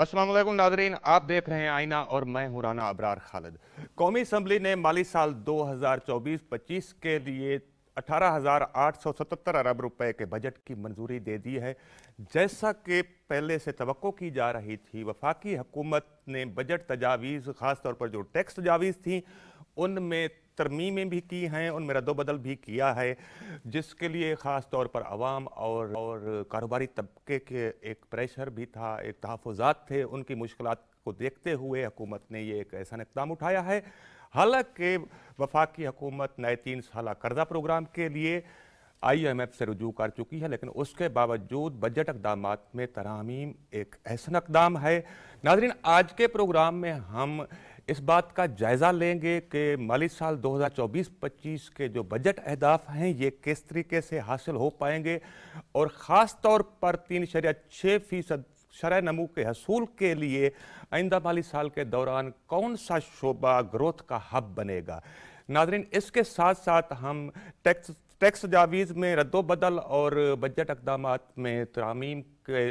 Aslam Nadreen आप देख रहे हैं आईना और मैं हूं राना अबरार खालिद कौमी असम्बली ने माली साल 2024-25 के लिए 18,877 अरब रुपए के बजट की मंजूरी दे दी है जैसा कि पहले से तो की जा रही थी वफाकी हुकूमत ने बजट तजावीज़ ख़ासतौर पर जो टैक्स तजावीज़ थी उनमें तरमीमें भी की हैं उनमें रद्दबदल भी किया है जिसके लिए ख़ास तौर पर आवाम और और कारोबारी तबके के एक प्रेशर भी था एक तहफ़ात थे उनकी मुश्किल को देखते हुए हुकूमत ने ये एक ऐसा इकदाम उठाया है हालांकि वफाकी हकूमत नए तीन साल कर्जा प्रोग्राम के लिए आईएमएफ से रजू कर चुकी है लेकिन उसके बावजूद बजट इकदाम में तरामीम एक ऐसा इकदाम है नाजरीन आज के प्रोग्राम में हम इस बात का जायज़ा लेंगे कि माली साल 2024-25 के जो बजट अहदाफ हैं ये किस तरीके से हासिल हो पाएंगे और ख़ास तौर पर तीन शरिया छः फ़ीसद शरा नमू के हसूल के लिए आइंदा माली साल के दौरान कौन सा शोबा ग्रोथ का हब बनेगा नादरीन इसके साथ साथ हम टैक्स टैक्स तजावीज़ में रद्दबदल और बजट इकदाम में तरामीम के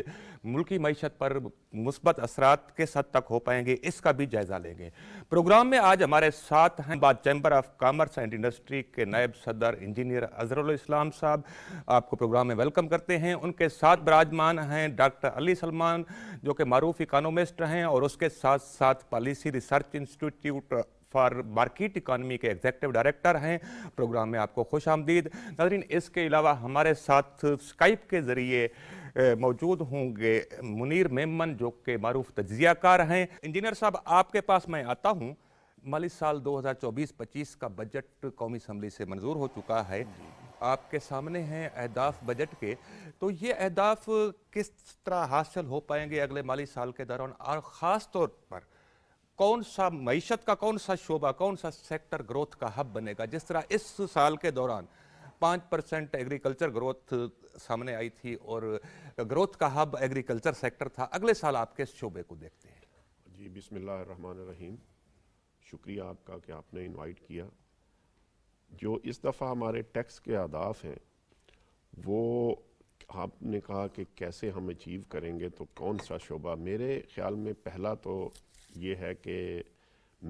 मुल्की मीशत पर मुस्बत असरात किस हद तक हो पाएंगे इसका भी जायज़ा लेंगे प्रोग्राम में आज हमारे साथ हैं बाद chamber of commerce and industry के नायब सदर इंजीनियर अजहरुल इस्लाम साहब आपको प्रोग्राम में वेलकम करते हैं उनके साथ बराजमान हैं डॉक्टर अली सलमान जो कि मरूफ इकानोमिस्ट हैं और उसके साथ साथ policy research institute for market economy के एग्जेक्टिव डायरेक्टर हैं प्रोग्राम में आपको खुश आमदीद नाजरीन इसके अलावा हमारे साथ स्काइप के ज़रिए मौजूद होंगे मुनीर मेमन जो कि मरूफ तजियाकार हैं इंजीनियर साहब आपके पास मैं आता हूँ माली साल 2024-25 का बजट कौमी असम्बली से मंजूर हो चुका है आपके सामने हैं अहदाफ बजट के तो ये अहदाफ किस तरह हासिल हो पाएंगे अगले माली साल के दौरान और ख़ास तौर पर कौन सा मीशत का कौन सा शोबा कौन सा सेक्टर ग्रोथ का हब बनेगा जिस तरह इस साल के दौरान पाँच परसेंट एग्रीकल्चर ग्रोथ सामने आई थी और ग्रोथ का हब एग्रीकल्चर सेक्टर था अगले साल आप किस शोबे को देखते हैं जी बिसमीम शुक्रिया आपका कि आपने इनवाइट किया जो इस दफ़ा हमारे टैक्स के आदाफ हैं वो आपने कहा कि कैसे हम अचीव करेंगे तो कौन सा शोबा मेरे ख्याल में पहला तो ये है कि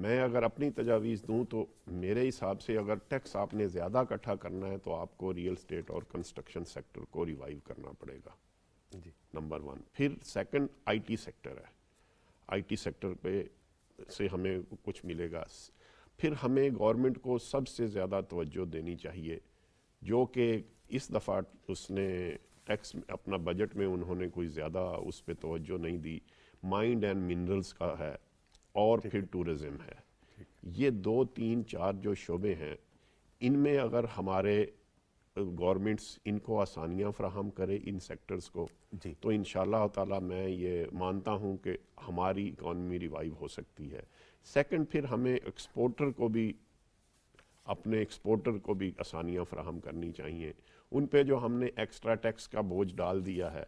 मैं अगर अपनी तजावीज़ दूँ तो मेरे हिसाब से अगर टैक्स आपने ज़्यादा इकट्ठा करना है तो आपको रियल स्टेट और कंस्ट्रक्शन सेक्टर को रिवाइव करना पड़ेगा जी नंबर वन फिर सेकंड आईटी सेक्टर है आईटी सेक्टर पे से हमें कुछ मिलेगा फिर हमें गवर्नमेंट को सबसे ज़्यादा तवज्जो देनी चाहिए जो कि इस दफ़ा उसने टैक्स अपना बजट में उन्होंने कोई ज़्यादा उस पर तोज्जो नहीं दी माइंड एंड मिनरल्स का है और फिर टूरिज़म है ये दो तीन चार जो शोबे हैं इनमें अगर हमारे गवर्नमेंट्स इनको आसानियाँ फ्राहम करें इन सेक्टर्स को जी तो इन ताला मैं ये मानता हूँ कि हमारी इकॉनमी रिवाइव हो सकती है सेकंड फिर हमें एक्सपोर्टर को भी अपने एक्सपोर्टर को भी आसानियाँ फ्राहम करनी चाहिए उन पर जो हमने एक्स्ट्रा टैक्स का बोझ डाल दिया है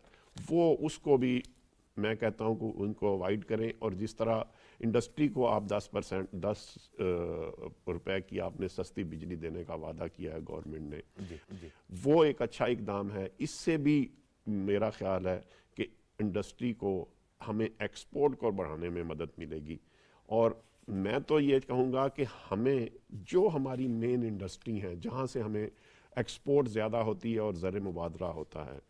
वो उसको भी मैं कहता हूँ कि उनको अवॉइड करें और जिस तरह इंडस्ट्री को आप 10 परसेंट दस रुपए की आपने सस्ती बिजली देने का वादा किया है गवर्नमेंट ने जी, जी। वो एक अच्छा इकदाम है इससे भी मेरा ख्याल है कि इंडस्ट्री को हमें एक्सपोर्ट को बढ़ाने में मदद मिलेगी और मैं तो ये कहूँगा कि हमें जो हमारी मेन इंडस्ट्री हैं जहाँ से हमें एक्सपोर्ट ज़्यादा होती है और ज़र मुबादला होता है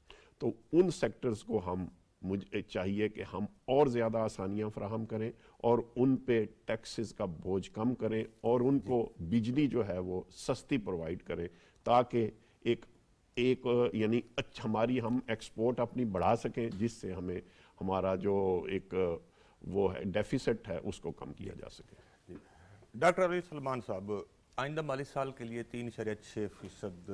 तो उन सेक्टर्स को हम मुझे चाहिए कि हम और ज़्यादा आसानियाँ फ्राहम करें और उन पे टैक्सेस का बोझ कम करें और उनको बिजली जो है वो सस्ती प्रोवाइड करें ताकि एक एक यानी अच्छा हमारी हम एक्सपोर्ट अपनी बढ़ा सकें जिससे हमें हमारा जो एक वो है डेफिसिट है उसको कम किया जा सके डॉक्टर अली सलमान साहब आइंदा माली साल के लिए तीन शरिया छः फीसद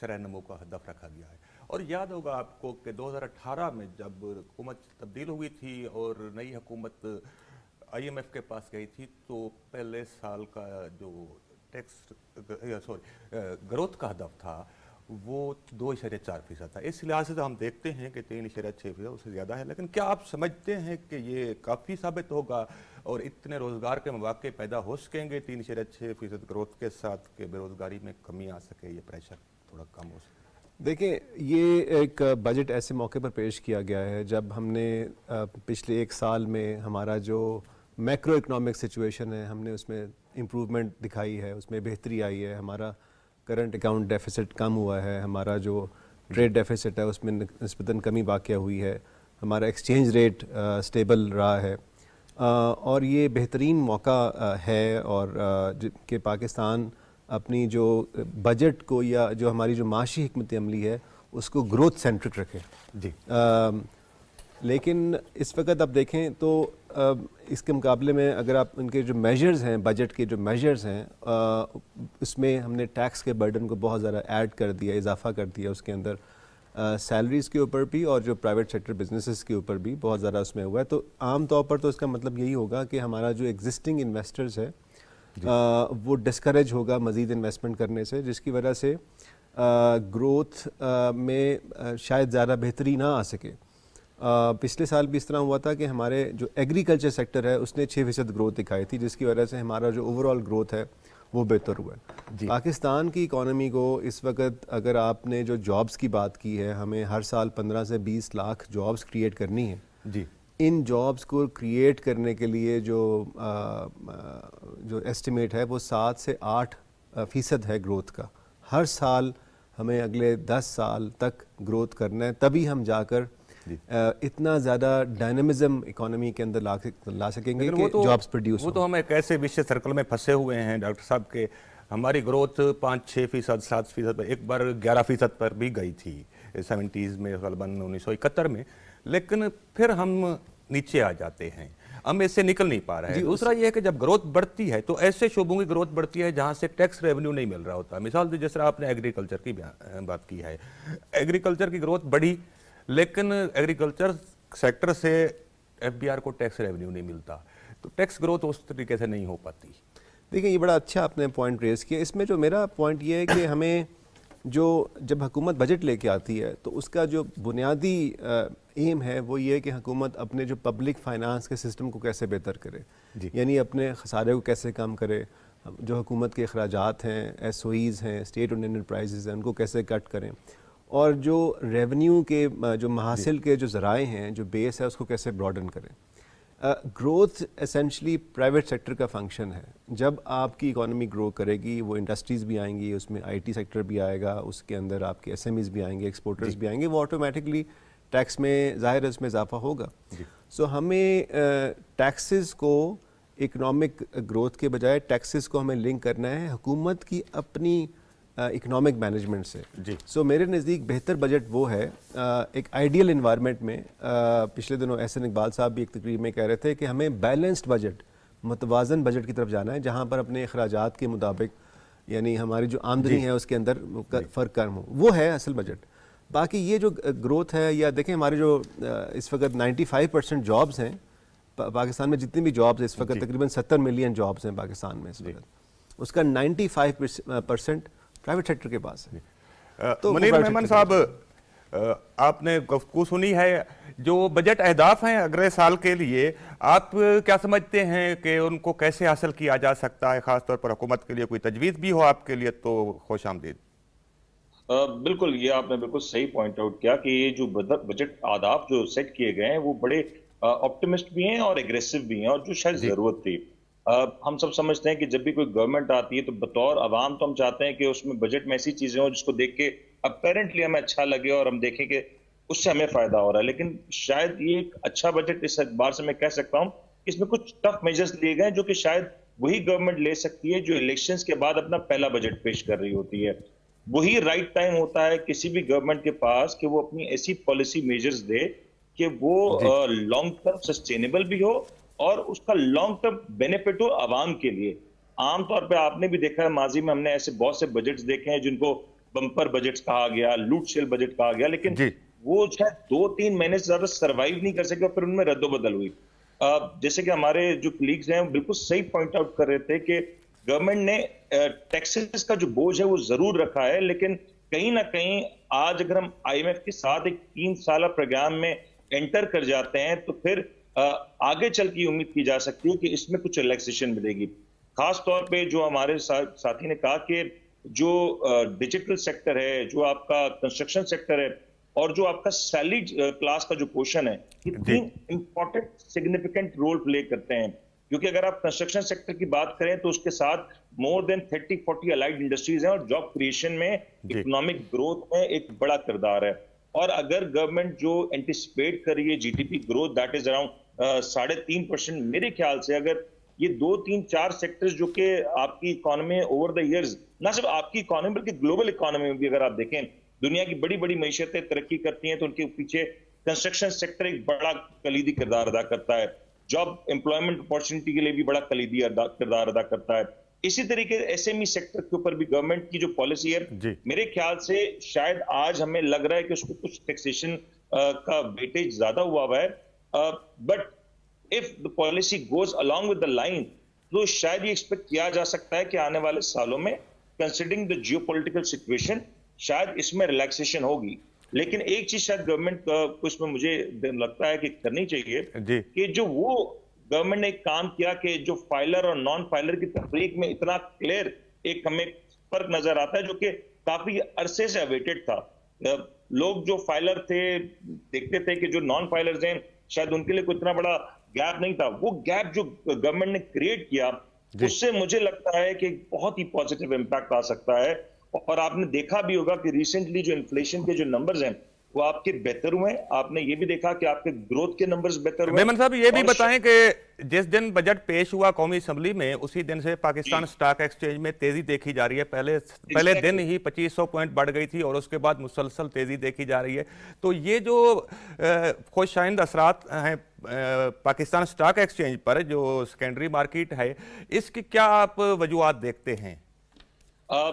शरह नमो का हदफ रखा गया है और याद होगा आपको कि 2018 में जब हुकूमत तब्दील हुई थी और नई हुकूमत आईएमएफ के पास गई थी तो पहले साल का जो टैक्स सॉरी ग्रोथ का हदफ था वो दो इशारे चार फीसद था इस लिहाज से तो हम देखते हैं कि तीन इशारे छः फीसद उससे ज़्यादा है लेकिन क्या आप समझते हैं कि ये काफ़ी साबित होगा और इतने रोज़गार के मौाक़े पैदा हो सकेंगे तीन इशारे छः फीसद ग्रोथ के साथ कि बेरोज़गारी में कमी आ सके ये प्रेशर थोड़ा कम हो सके देखें ये एक बजट ऐसे मौके पर पेश किया गया है जब हमने पिछले एक साल में हमारा जो मैक्रो इकनॉमिक सिचुएशन है हमने उसमें इम्प्रूवमेंट दिखाई है उसमें बेहतरी आई है हमारा करंट अकाउंट डेफिसिट कम हुआ है हमारा जो ट्रेड डेफिसिट है उसमें नस्बता कमी वाक़ हुई है हमारा एक्सचेंज रेट स्टेबल रहा है आ, और ये बेहतरीन मौका आ, है और आ, के पाकिस्तान अपनी जो बजट को या जो हमारी जो माशी हमत अमली है उसको ग्रोथ सेंट्रिक रखें जी आ, लेकिन इस वक्त आप देखें तो आ, इसके मुकाबले में अगर आप उनके जो मेजर्स हैं बजट के जो मेजर्स हैं उसमें हमने टैक्स के बर्डन को बहुत ज़्यादा ऐड कर दिया इजाफा कर दिया उसके अंदर सैलरीज़ के ऊपर भी और जो प्राइवेट सेक्टर बिजनेसेस के ऊपर भी बहुत ज़्यादा उसमें हुआ है तो आम तौर पर तो इसका मतलब यही होगा कि हमारा जो एग्जिस्टिंग इन्वेस्टर्स है आ, वो डिस्करेज होगा मज़ीद इन्वेस्टमेंट करने से जिसकी वजह से ग्रोथ में शायद ज़्यादा बेहतरी ना आ सके पिछले साल भी इस तरह हुआ था कि हमारे जो एग्रीकल्चर सेक्टर है उसने छः फीसद ग्रोथ दिखाई थी जिसकी वजह से हमारा जो ओवरऑल ग्रोथ है वो बेहतर हुआ है पाकिस्तान की इकानमी को इस वक्त अगर आपने जो जॉब्स की बात की है हमें हर साल पंद्रह से बीस लाख जॉब्स क्रिएट करनी है जी इन जॉब्स को क्रिएट करने के लिए जो आ, जो एस्टिमेट है वो सात से आठ फ़ीसद है ग्रोथ का हर साल हमें अगले दस साल तक ग्रोथ करना है तभी हम जाकर आ, इतना ज़्यादा डायनामिज्म इकोनॉमी के अंदर ला, ला सकेंगे कि तो, जॉब्स प्रोड्यूस वो तो हम एक ऐसे विषय सर्कल में फंसे हुए हैं डॉक्टर साहब के हमारी ग्रोथ पाँच छः फीसद सात फीसद पर एक बार ग्यारह फीसद पर भी गई थी सेवेंटीज़ में गलबन उन्नीस सौ इकहत्तर में लेकिन फिर हम नीचे आ जाते हैं हम इससे निकल नहीं पा रहे हैं दूसरा यह है कि जब ग्रोथ बढ़ती है तो ऐसे शोबों की ग्रोथ बढ़ती है जहाँ से टैक्स रेवेन्यू नहीं मिल रहा होता मिसाल जिस तरह आपने एग्रीकल्चर की बात की है एग्रीकल्चर की ग्रोथ बढ़ी लेकिन एग्रीकल्चर सेक्टर से एफ को टैक्स रेवेन्यू नहीं मिलता तो टैक्स ग्रोथ उस तरीके से नहीं हो पाती देखिए ये बड़ा अच्छा आपने पॉइंट रेज़ किया इसमें जो मेरा पॉइंट ये है कि हमें जो जब हुकूमत बजट लेके आती है तो उसका जो बुनियादी एम है वो ये कि हुकूमत अपने जो पब्लिक फाइनेंस के सिस्टम को कैसे बेहतर करे यानी अपने खसारे को कैसे कम करे जो हुकूमत के अखराज हैं एस हैं स्टेट ओन इंटरप्राइजेज हैं उनको कैसे कट करें और जो रेवेन्यू के जो महासिल के जो ज़राए हैं जो बेस है उसको कैसे ब्रॉडन करें ग्रोथ एसेंशली प्राइवेट सेक्टर का फंक्शन है जब आपकी इकानमी ग्रो करेगी वो इंडस्ट्रीज़ भी आएंगी उसमें आईटी सेक्टर भी आएगा उसके अंदर आपके एसएमईज भी आएंगे एक्सपोर्टर्स भी आएंगे वो ऑटोमेटिकली टैक्स में ज़ाहिर है उसमें इजाफा होगा सो so, हमें टैक्सेस को इकोनॉमिक ग्रोथ के बजाय टैक्सेस को हमें लिंक करना है हुकूमत की अपनी इकोनॉमिक मैनेजमेंट से जी सो so, मेरे नज़दीक बेहतर बजट वो है एक आइडियल इन्वायरमेंट में पिछले दिनों एहसन इकबाल साहब भी एक तकरीब में कह रहे थे कि हमें बैलेंस्ड बजट मतवाजन बजट की तरफ जाना है जहाँ पर अपने अखराज के मुताबिक यानी हमारी जो आमदनी है उसके अंदर फ़र्क कम हो वो है असल बजट बाकी ये जो ग्रोथ है या देखें हमारे जो इस वक्त 95 परसेंट जॉब्स हैं पाकिस्तान में जितनी भी जॉब्स हैं इस वक्त तकरीबन 70 मिलियन जॉब्स हैं पाकिस्तान में इस वक्त उसका 95 परसेंट प्राइवेट सेक्टर के पास है तो मनीर मेहमान साहब आपने गफ्तु सुनी है जो बजट अहदाफ हैं अगले साल के लिए आप क्या समझते हैं कि उनको कैसे हासिल किया जा सकता है ख़ासतौर पर हुकूमत के लिए कोई तजवीज़ भी हो आपके लिए तो खुश आमदीद बिल्कुल ये आपने बिल्कुल सही पॉइंट आउट किया कि ये जो बजट आदाब जो सेट किए गए हैं वो बड़े ऑप्टिमिस्ट भी हैं और एग्रेसिव भी हैं और जो शायद जरूरत थी आ, हम सब समझते हैं कि जब भी कोई गवर्नमेंट आती है तो बतौर आवाम तो हम चाहते हैं कि उसमें बजट में ऐसी चीजें हों जिसको देख के अपेरेंटली हमें अच्छा लगे और हम देखें कि उससे हमें फायदा हो रहा है लेकिन शायद ये एक अच्छा बजट इस अखबार से मैं कह सकता हूँ इसमें कुछ टफ मेजर्स लिए गए जो कि शायद वही गवर्नमेंट ले सकती है जो इलेक्शंस के बाद अपना पहला बजट पेश कर रही होती है वही राइट टाइम होता है किसी भी गवर्नमेंट के पास कि वो अपनी ऐसी पॉलिसी मेजर्स दे कि वो लॉन्ग टर्म सस्टेनेबल भी हो और उसका लॉन्ग टर्म बेनिफिट हो आवाम के लिए आमतौर पर आपने भी देखा है माजी में हमने ऐसे बहुत से बजट्स देखे हैं जिनको बंपर बजट कहा गया लूट शेल बजट कहा गया लेकिन वो शायद दो तीन महीने से ज्यादा सर्वाइव नहीं कर सके और फिर उनमें रद्दोबदल हुई जैसे कि हमारे जो कलीग्स हैं बिल्कुल सही पॉइंट आउट कर रहे थे कि गवर्नमेंट ने टैक्सेस का जो बोझ है वो जरूर रखा है लेकिन कहीं ना कहीं आज अगर हम आईएमएफ के साथ एक तीन साल प्रोग्राम में एंटर कर जाते हैं तो फिर आगे चल की उम्मीद की जा सकती है कि इसमें कुछ रिलैक्सेशन मिलेगी खास तौर पे जो हमारे साथी ने कहा कि जो डिजिटल सेक्टर है जो आपका कंस्ट्रक्शन सेक्टर है और जो आपका सैलरी क्लास का जो पोर्शन है important important significant role play करते हैं क्योंकि अगर आप कंस्ट्रक्शन सेक्टर की बात करें तो उसके साथ more than thirty forty allied industries हैं और जॉब क्रिएशन में इकोनॉमिक ग्रोथ में एक बड़ा किरदार है और अगर गवर्नमेंट जो एंटिसिपेट कर रही है GDP growth that is around साढ़े तीन परसेंट मेरे ख्याल से अगर ये दो तीन चार सेक्टर्स जो कि आपकी इकोनॉमी ओवर द इयर्स ना सिर्फ आपकी इकोनॉमी बल्कि ग्लोबल इकोनॉमी में भी अगर आप देखें दुनिया की बड़ी बड़ी मीशतें तरक्की करती हैं तो उनके पीछे कंस्ट्रक्शन सेक्टर एक बड़ा कलीदी किरदार अदा करता है जॉब एम्प्लॉयमेंट अपॉर्चुनिटी के लिए भी बड़ा कलीदी किरदार अदा करता है इसी तरीके एसएमई सेक्टर e के ऊपर भी गवर्नमेंट की जो पॉलिसी है मेरे ख्याल से शायद आज हमें लग रहा है कि उसको कुछ टैक्सेशन का वेटेज ज्यादा हुआ हुआ है but if the policy goes along with the line तो शायद ये एक्सपेक्ट किया जा सकता है कि आने वाले सालों में कंसिडरिंग द जियो सिचुएशन शायद इसमें रिलैक्सेशन होगी लेकिन एक चीज शायद गवर्नमेंट को इसमें मुझे लगता है कि करनी चाहिए कि जो वो गवर्नमेंट ने काम किया कि जो फाइलर और नॉन फाइलर की तफरीक में इतना क्लियर एक हमें फर्क नजर आता है जो कि काफी अरसे से अवेटेड था लोग जो फाइलर थे देखते थे कि जो नॉन फाइलर हैं शायद उनके लिए कोई इतना बड़ा गैप नहीं था वो गैप जो गवर्नमेंट ने क्रिएट किया उससे मुझे लगता है कि बहुत ही पॉजिटिव इम्पैक्ट आ सकता है और आपने देखा भी होगा कि रिसेंटली जो इन्फ्लेशन के जो नंबर्स हैं वो आपके बेहतर हुए आपने ये भी देखा कि आपके ग्रोथ के नंबर्स बेहतर हुए साहब ये भी बताएं कि जिस दिन बजट पेश हुआ कौमी असम्बली में उसी दिन से पाकिस्तान स्टॉक एक्सचेंज में तेजी देखी जा रही है पहले पहले दिन ही 2500 पॉइंट बढ़ गई थी और उसके बाद मुसलसल तेजी देखी जा रही है तो ये जो खुशाइंद असरात हैं पाकिस्तान स्टॉक एक्सचेंज पर जो सेकेंडरी मार्केट है इसकी क्या आप वजूहत देखते हैं आ,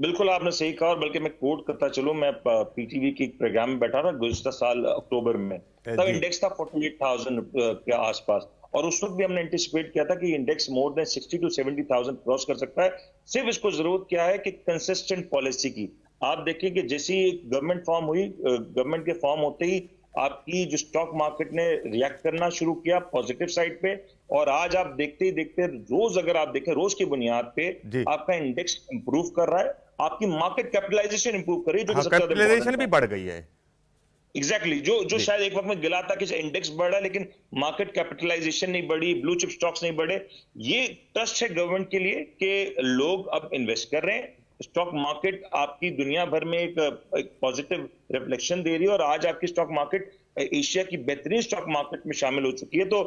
बिल्कुल आपने सही कहा और बल्कि मैं कोट करता चलू मैं पीटीवी के प्रोग्राम में बैठा था गुजशत साल अक्टूबर में तब इंडेक्स था 48,000 के आसपास और उस वक्त भी हमने एंटिसिपेट किया था कि index more than 60 to 70,000 cross कर सकता है सिर्फ इसको जरूरत क्या है कि कंसिस्टेंट पॉलिसी की आप देखिए कि जैसी गवर्नमेंट फॉर्म हुई गवर्नमेंट के फॉर्म होते ही आपकी जो स्टॉक मार्केट ने रिएक्ट करना शुरू किया पॉजिटिव साइड पे और आज आप देखते ही देखते रोज अगर आप देखें रोज की बुनियाद पे आपका इंडेक्स इंप्रूव कर रहा है आपकी मार्केट कैपिटलाइजेशन इंप्रूव कर रही है जो हाँ, भी बढ़ गई है एग्जैक्टली exactly, जो जो शायद एक वक्त में गिला था कि इंडेक्स बढ़ रहा है लेकिन मार्केट कैपिटलाइजेशन नहीं बढ़ी ब्लू चिप स्टॉक्स नहीं बढ़े ये ट्रस्ट है गवर्नमेंट के लिए कि लोग अब इन्वेस्ट कर रहे हैं स्टॉक मार्केट आपकी दुनिया भर में एक पॉजिटिव रिफ्लेक्शन दे रही है और आज आपकी स्टॉक मार्केट एशिया की बेहतरीन स्टॉक मार्केट में शामिल हो चुकी है तो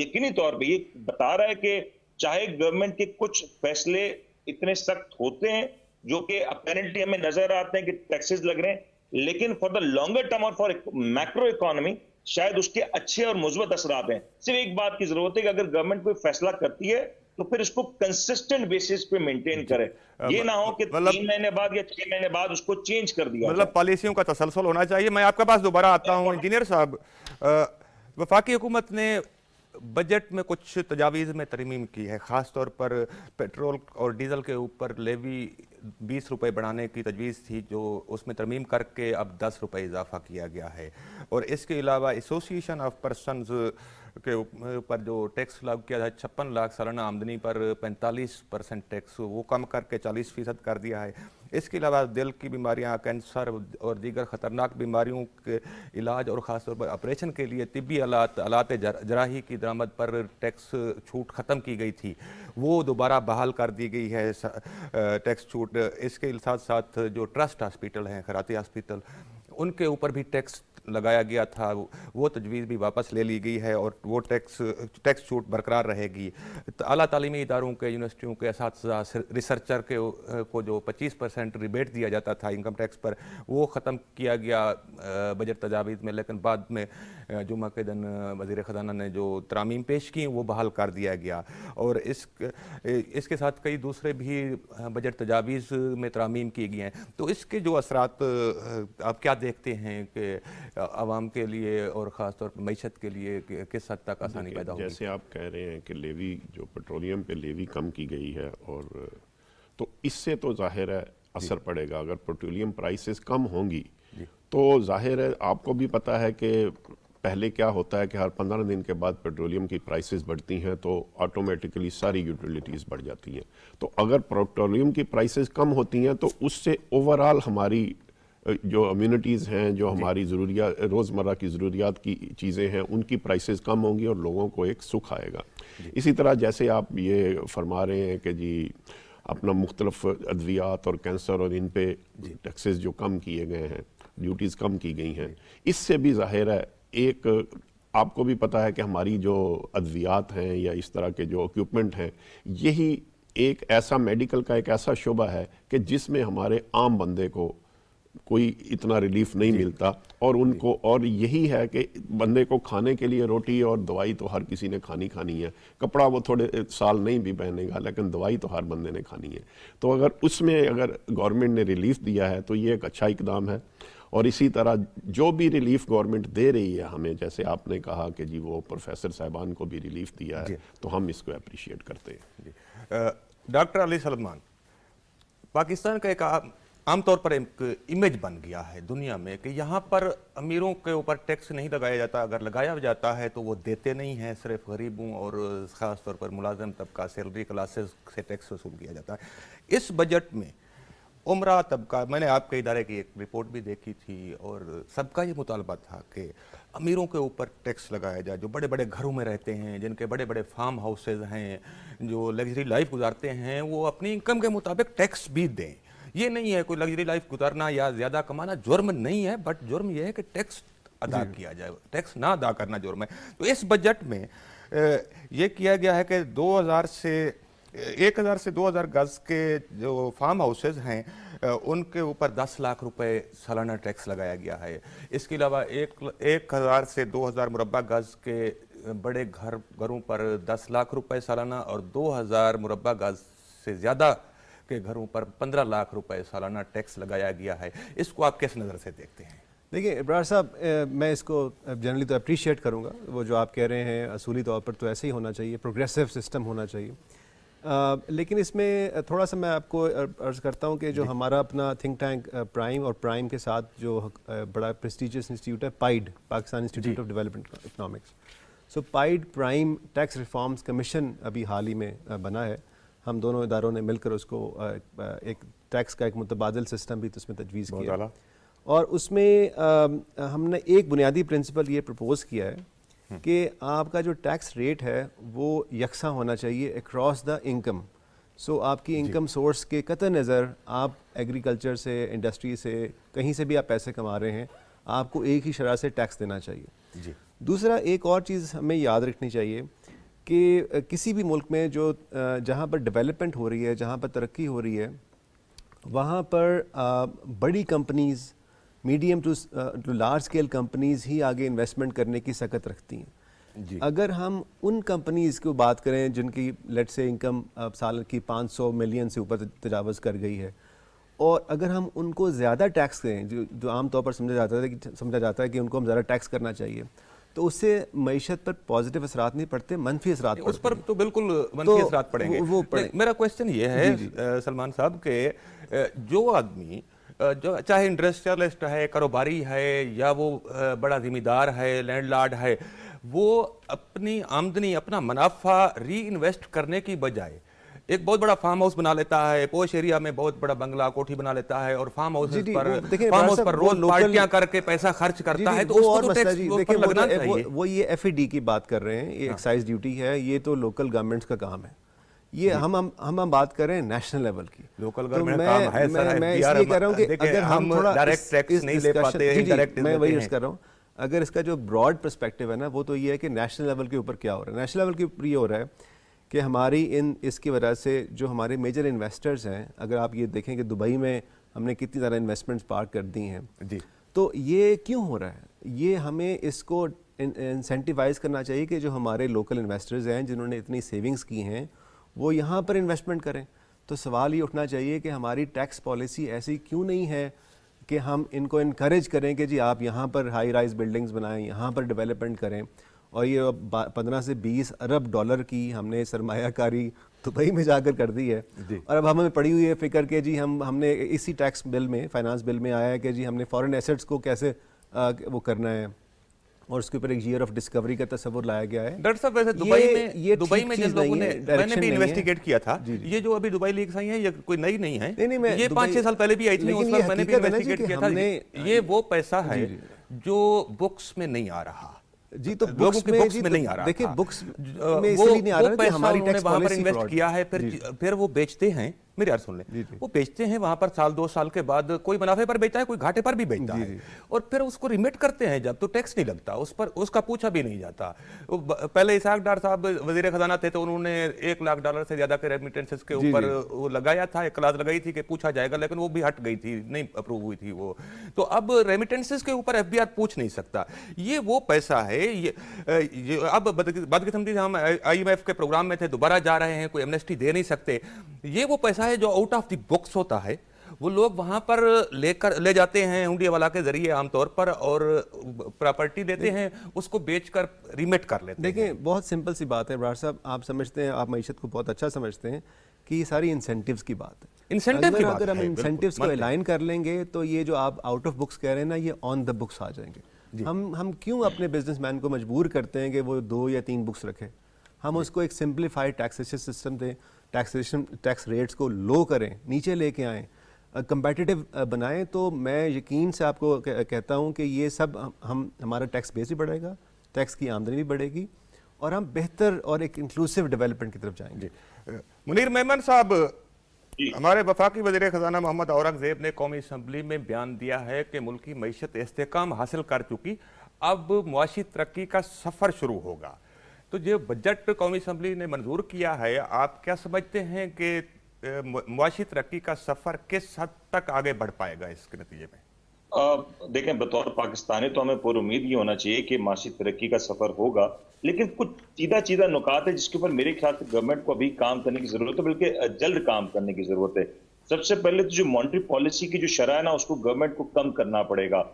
यकीनी तौर पर ये बता रहा है कि चाहे गवर्नमेंट के कुछ फैसले इतने सख्त होते हैं जो कि अपेरेंटली हमें नजर आते हैं कि टैक्सेस लग रहे हैं लेकिन फॉर द लॉन्गर टर्म और फॉर मैक्रो इकोनॉमी शायद उसके अच्छे और मुस्बत असरात हैं सिर्फ एक बात की जरूरत है कि अगर गवर्नमेंट कोई फैसला करती है तो फिर उसको कंसिस्टेंट बेसिस पे मेंटेन करें ये ना हो कि मतलब तीन महीने बाद या छह महीने बाद उसको चेंज कर दिया मतलब पॉलिसियों का तसलसल होना चाहिए मैं आपके पास दोबारा आता हूँ इंजीनियर साहब वफाकी हुकूमत ने बजट में कुछ तजावीज़ में तरमीम की है ख़ास तौर पर पेट्रोल और डीजल के ऊपर लेवी बीस रुपये बढ़ाने की तजवीज़ थी जो उसमें तरमीम करके अब दस रुपये इजाफा किया गया है और इसके अलावा एसोसिएशन ऑफ पर्सनज के ऊपर जो टैक्स लागू किया था छप्पन लाख सालाना आमदनी पर 45 परसेंट टैक्स वो कम करके 40 फीसद कर दिया है इसके अलावा दिल की बीमारियां कैंसर और दीगर ख़तरनाक बीमारियों के इलाज और ख़ासतौर पर ऑपरेशन के लिए तिबी आलात आलात जराही की दरामद पर टैक्स छूट ख़त्म की गई थी वो दोबारा बहाल कर दी गई है टैक्स छूट इसके साथ साथ जो ट्रस्ट हॉस्पिटल हैं खराती हॉस्पिटल उनके ऊपर भी टैक्स लगाया गया था वो तजवीज़ भी वापस ले ली गई है और वो टैक्स टैक्स छूट बरकरार रहेगी तो अला तलीमी इदारों के यूनिवर्सिटियों के इस रिसर्चर के को जो 25 परसेंट रिबेट दिया जाता था इनकम टैक्स पर वो ख़त्म किया गया बजट तजावीज़ में लेकिन बाद में जुमा के दिन वजीर ख़जाना ने जो तरामीम पेश की वो बहाल कर दिया गया और इस इसके साथ कई दूसरे भी बजट तजावीज़ में तरामीम की गई हैं तो इसके जो असरात आप क्या देखते हैं कि आवाम के लिए और ख़ास तौर पर मीशत के लिए किस हद तक आसानी पैदा होगी जैसे आप कह रहे हैं कि लेवी जो पेट्रोलियम पे लेवी कम की गई है और तो इससे तो जाहिर है असर पड़ेगा अगर पेट्रोलियम प्राइसेस कम होंगी तो जाहिर है आपको भी पता है कि पहले क्या होता है कि हर पंद्रह दिन के बाद पेट्रोलियम की प्राइसेस बढ़ती हैं तो ऑटोमेटिकली सारी यूटिलिटीज़ बढ़ जाती हैं तो अगर पेट्रोलियम की प्राइसेस कम होती हैं तो उससे ओवरऑल हमारी जो अम्यूनिटीज़ हैं जो हमारी ज़रूरिया रोज़मर्रा की ज़रूरियात की चीज़ें हैं उनकी प्राइसेस कम होंगी और लोगों को एक सुख आएगा इसी तरह जैसे आप ये फरमा रहे हैं कि जी अपना मुख्तलफ अद्वियात और कैंसर और इन पे टैक्सेस जो कम किए गए हैं ड्यूटीज़ कम की गई हैं इससे भी जाहिर है एक आपको भी पता है कि हमारी जो अद्वियात हैं या इस तरह के जो इक्वमेंट हैं यही एक ऐसा मेडिकल का एक ऐसा शोबा है कि जिसमें हमारे आम बंदे को कोई इतना रिलीफ नहीं मिलता और उनको और यही है कि बंदे को खाने के लिए रोटी और दवाई तो हर किसी ने खानी खानी है कपड़ा वो थोड़े साल नहीं भी पहनेगा लेकिन दवाई तो हर बंदे ने खानी है तो अगर उसमें अगर गवर्नमेंट ने रिलीफ दिया है तो ये एक अच्छा इकदाम है और इसी तरह जो भी रिलीफ गवर्नमेंट दे रही है हमें जैसे आपने कहा कि जी वो प्रोफेसर साहबान को भी रिलीफ दिया है तो हम इसको अप्रिशिएट करते हैं डॉक्टर अली सलमान पाकिस्तान का एक आमतौर पर एक इमेज बन गया है दुनिया में कि यहाँ पर अमीरों के ऊपर टैक्स नहीं लगाया जाता अगर लगाया जाता है तो वो देते नहीं हैं सिर्फ गरीबों और ख़ास तौर पर मुलाजम तबका सैलरी क्लासेस से टैक्स वसूल किया जाता है इस बजट में उम्र तबका मैंने आपके इदारे की एक रिपोर्ट भी देखी थी और सबका ये मुतालबा था कि अमीरों के ऊपर टैक्स लगाया जाए जो बड़े बड़े घरों में रहते हैं जिनके बड़े बड़े फार्म हाउसेज हैं जो लग्जरी लाइफ गुजारते हैं वो अपनी इनकम के मुताबिक टैक्स भी दें ये नहीं है कोई लग्जरी लाइफ गुजारना या ज़्यादा कमाना जुर्म नहीं है बट जुर्म यह है कि टैक्स अदा किया जाए टैक्स ना अदा करना जुर्म है तो इस बजट में ये किया गया है कि 2000 से 1000 से 2000 गज के जो फार्म हाउसेज हैं उनके ऊपर 10 लाख रुपए सालाना टैक्स लगाया गया है इसके अलावा एक एक हज़ार से 2000 मुरबा गज के बड़े घर घरों पर 10 लाख रुपए सालाना और 2000 मुरबा गज से ज़्यादा के घरों पर पंद्रह लाख रुपए सालाना टैक्स लगाया गया है इसको आप किस नज़र से देखते हैं देखिए इब्रार साहब मैं इसको जनरली तो अप्रिशिएट करूँगा वो जो आप कह रहे हैं असूली तौर पर तो ऐसे ही होना चाहिए प्रोग्रेसिव सिस्टम होना चाहिए आ, लेकिन इसमें थोड़ा सा मैं आपको अर्ज़ करता हूँ कि जो हमारा अपना थिंक टैंक प्राइम और प्राइम के साथ जो बड़ा प्रेस्टिजियस इंस्टीट्यूट है PIDE Pakistan institute of development economics so PIDE PRIME tax reforms commission अभी हाल ही में बना है हम दोनों इदारों ने मिलकर उसको एक टैक्स का एक मुतबादल सिस्टम भी तो उसमें तजवीज़ किया और उसमें हमने एक बुनियादी प्रिंसिपल ये प्रपोज़ किया है हम्म। कि आपका जो टैक्स रेट है वो यकसा होना चाहिए अक्रॉस द इनकम सो आपकी इनकम सोर्स के कत नज़र आप एग्रीकल्चर से इंडस्ट्री से कहीं से भी आप पैसे कमा रहे हैं आपको एक ही शराह से टैक्स देना चाहिए जी दूसरा एक और चीज़ हमें याद रखनी चाहिए कि किसी भी मुल्क में जो जहाँ पर डेवलपमेंट हो रही है जहाँ पर तरक्की हो रही है वहाँ पर बड़ी companies medium to to large scale companies ही आगे इन्वेस्टमेंट करने की सकत रखती हैं जी। अगर हम उन कंपनीज़ की बात करें जिनकी लेट से इनकम साल की 500 मिलियन से ऊपर तजावज़ कर गई है और अगर हम उनको ज़्यादा टैक्स करें जो जो आमतौर पर समझा जाता है कि समझा जाता है कि उनको हम ज़्यादा टैक्स करना चाहिए तो उससे मीशत पर पॉजिटिव असरा नहीं पड़ते मनफी असरा उस पर तो बिल्कुल मनफी तो पड़ेंगे वो पड़े। मेरा क्वेश्चन ये है सलमान साहब के जो आदमी जो चाहे इंडस्ट्रियलिस्ट है कारोबारी है या वो बड़ा जिम्मेदार है लैंडलॉर्ड है वो अपनी आमदनी अपना मुनाफा री इन्वेस्ट करने की बजाय एक बहुत बड़ा फार्म हाउस बना लेता है पोश एरिया में बहुत बड़ा बंगला कोठी बना लेता है और फार्म हाउस पर फार्म हाउस पर रोज पार्टियां करके पैसा खर्च करता है तो वो तो तो ये एफ e की बात कर रहे हैं ये एक्साइज हाँ। ड्यूटी है ये तो लोकल गवर्नमेंट का काम है ये हम हम हम बात कर रहे हैं नेशनल लेवल की लोकल तो मैं, काम है मैं, मैं इसलिए कह रहा हूँ अगर हम थोड़ा डायरेक्ट टैक्स नहीं ले पाते हैं डायरेक्ट मैं वही कर रहा हूँ अगर इसका जो ब्रॉड परस्पेक्टिव है ना वो तो ये है कि नेशनल लेवल के ऊपर क्या हो रहा है नेशनल लेवल के ऊपर ये हो रहा है कि हमारी इन इसकी वजह से जो हमारे मेजर इन्वेस्टर्स हैं अगर आप ये देखें कि दुबई में हमने कितनी ज़्यादा इन्वेस्टमेंट्स पार्क कर दी हैं जी तो ये क्यों हो रहा है ये हमें इसको इंसेंटिवाइज़ करना चाहिए कि जो हमारे लोकल इन्वेस्टर्स हैं जिन्होंने इतनी सेविंग्स की हैं वो यहाँ पर इन्वेस्टमेंट करें तो सवाल ये उठना चाहिए कि हमारी टैक्स पॉलिसी ऐसी क्यों नहीं है कि हम इनको इनक्रेज करें कि जी आप यहाँ पर हाई राइज बिल्डिंग्स बनाएं यहाँ पर डेवलपमेंट करें और ये पंद्रह से बीस अरब डॉलर की हमने सरमाकारी दुबई में जाकर कर दी है और अब हमें पड़ी हुई है फिक्र के जी हम हमने इसी टैक्स बिल में फाइनेंस बिल में आया है कि जी हमने फॉरेन एसेट्स को कैसे आ, वो करना है और उसके ऊपर एक ईयर ऑफ डिस्कवरी का तस्वर लाया गया है डॉक्टर साहब वैसे दुबई में ये दुबई में जिन लोगों ने मैंने भी इन्वेस्टिगेट किया था जी जी। ये जो अभी दुबई लीक्स आई है ये कोई नई नहीं है नहीं, नहीं, मैं ये पांच छह साल पहले भी आई थी उस पर मैंने भी इन्वेस्टिगेट किया था ये वो पैसा है जो बुक्स में नहीं आ रहा जी तो बुक्स में, बुक्स में तो नहीं आ रहा देखिए बुक्स में इसलिए नहीं आ रहा है कि हमारी टैक्स पॉलिसी इन्वेस्ट किया है फिर फिर वो बेचते हैं मेरी यार सुन ले वो बेचते हैं वहां पर साल दो साल के बाद कोई मुनाफे पर बेचता है कोई घाटे पर भी बेचता है और फिर उसको रिमिट करते हैं जब तो टैक्स नहीं लगता उस पर उसका पूछा भी नहीं जाता पहले इसहाक डार साहब वजीर खजाना थे तो उन्होंने एक लाख डॉलर से ज्यादा के रेमिटेंसेस के ऊपर वो लगाया था एक क्लास लगाई थी कि पूछा जाएगा लेकिन वो भी हट गई थी नहीं अप्रूव हुई थी वो तो अब रेमिटेंसेस के ऊपर एफ पूछ नहीं सकता ये वो पैसा है ये, ये अब बदकिस्मती हम आई के प्रोग्राम में थे दोबारा जा रहे हैं कोई एमनेस्टी दे नहीं सकते ये वो पैसा पैसा है जो आउट ऑफ द बुक्स होता है वो लोग वहाँ पर लेकर ले जाते हैं हुडिया वाला के जरिए आमतौर पर और प्रॉपर्टी देते हैं उसको बेचकर रिमेट कर लेते देखें, हैं देखिए बहुत सिंपल सी बात है ब्रार साहब आप समझते हैं आप मीशत को बहुत अच्छा समझते हैं कि ये सारी इंसेंटिव की बात है इंसेंटिव की बात अगर हम इंसेंटिव को अलाइन कर लेंगे तो ये जो आप आउट ऑफ बुक्स कह रहे हैं ना ये ऑन द बुक्स आ जाएंगे हम हम क्यों अपने बिजनेसमैन को मजबूर करते हैं कि वो दो या तीन बुक्स रखें हम उसको एक सिंप्लीफाइड टैक्सेशन सिस्टम दें टैक्सेशन टैक्स रेट्स को लो करें नीचे लेके आएँ कंपेटिटिव बनाएं तो मैं यकीन से आपको कहता हूं कि ये सब हम हमारा टैक्स बेस भी बढ़ेगा टैक्स की आमदनी भी बढ़ेगी और हम बेहतर और एक इंक्लूसिव डेवलपमेंट की तरफ जाएंगे मुनीर मेहमान साहब हमारे वफाकी वजीर ख़जाना मोहम्मद औरंगजेब ने कौमी असम्बली में बयान दिया है कि मुल्क मीशत इसकाम हासिल कर चुकी अब मुआशी तरक्की का सफ़र शुरू होगा तो जो बजट कौमी असम्बली ने मंजूर किया है आप क्या समझते हैं कि मुआशी तरक्की का सफ़र किस हद तक आगे बढ़ पाएगा इसके नतीजे में आ, देखें बतौर पाकिस्तानी तो हमें पूरी उम्मीद ये होना चाहिए कि माशी तरक्की का सफ़र होगा लेकिन कुछ चीदा चीधा नुकात है जिसके ऊपर मेरे ख्याल से गवर्नमेंट को अभी काम करने की ज़रूरत है बल्कि जल्द काम करने की ज़रूरत है सबसे पहले तो जो मॉनिटरी पॉलिसी की जो शराह है ना उसको गवर्नमेंट को कम करना पड़ेगा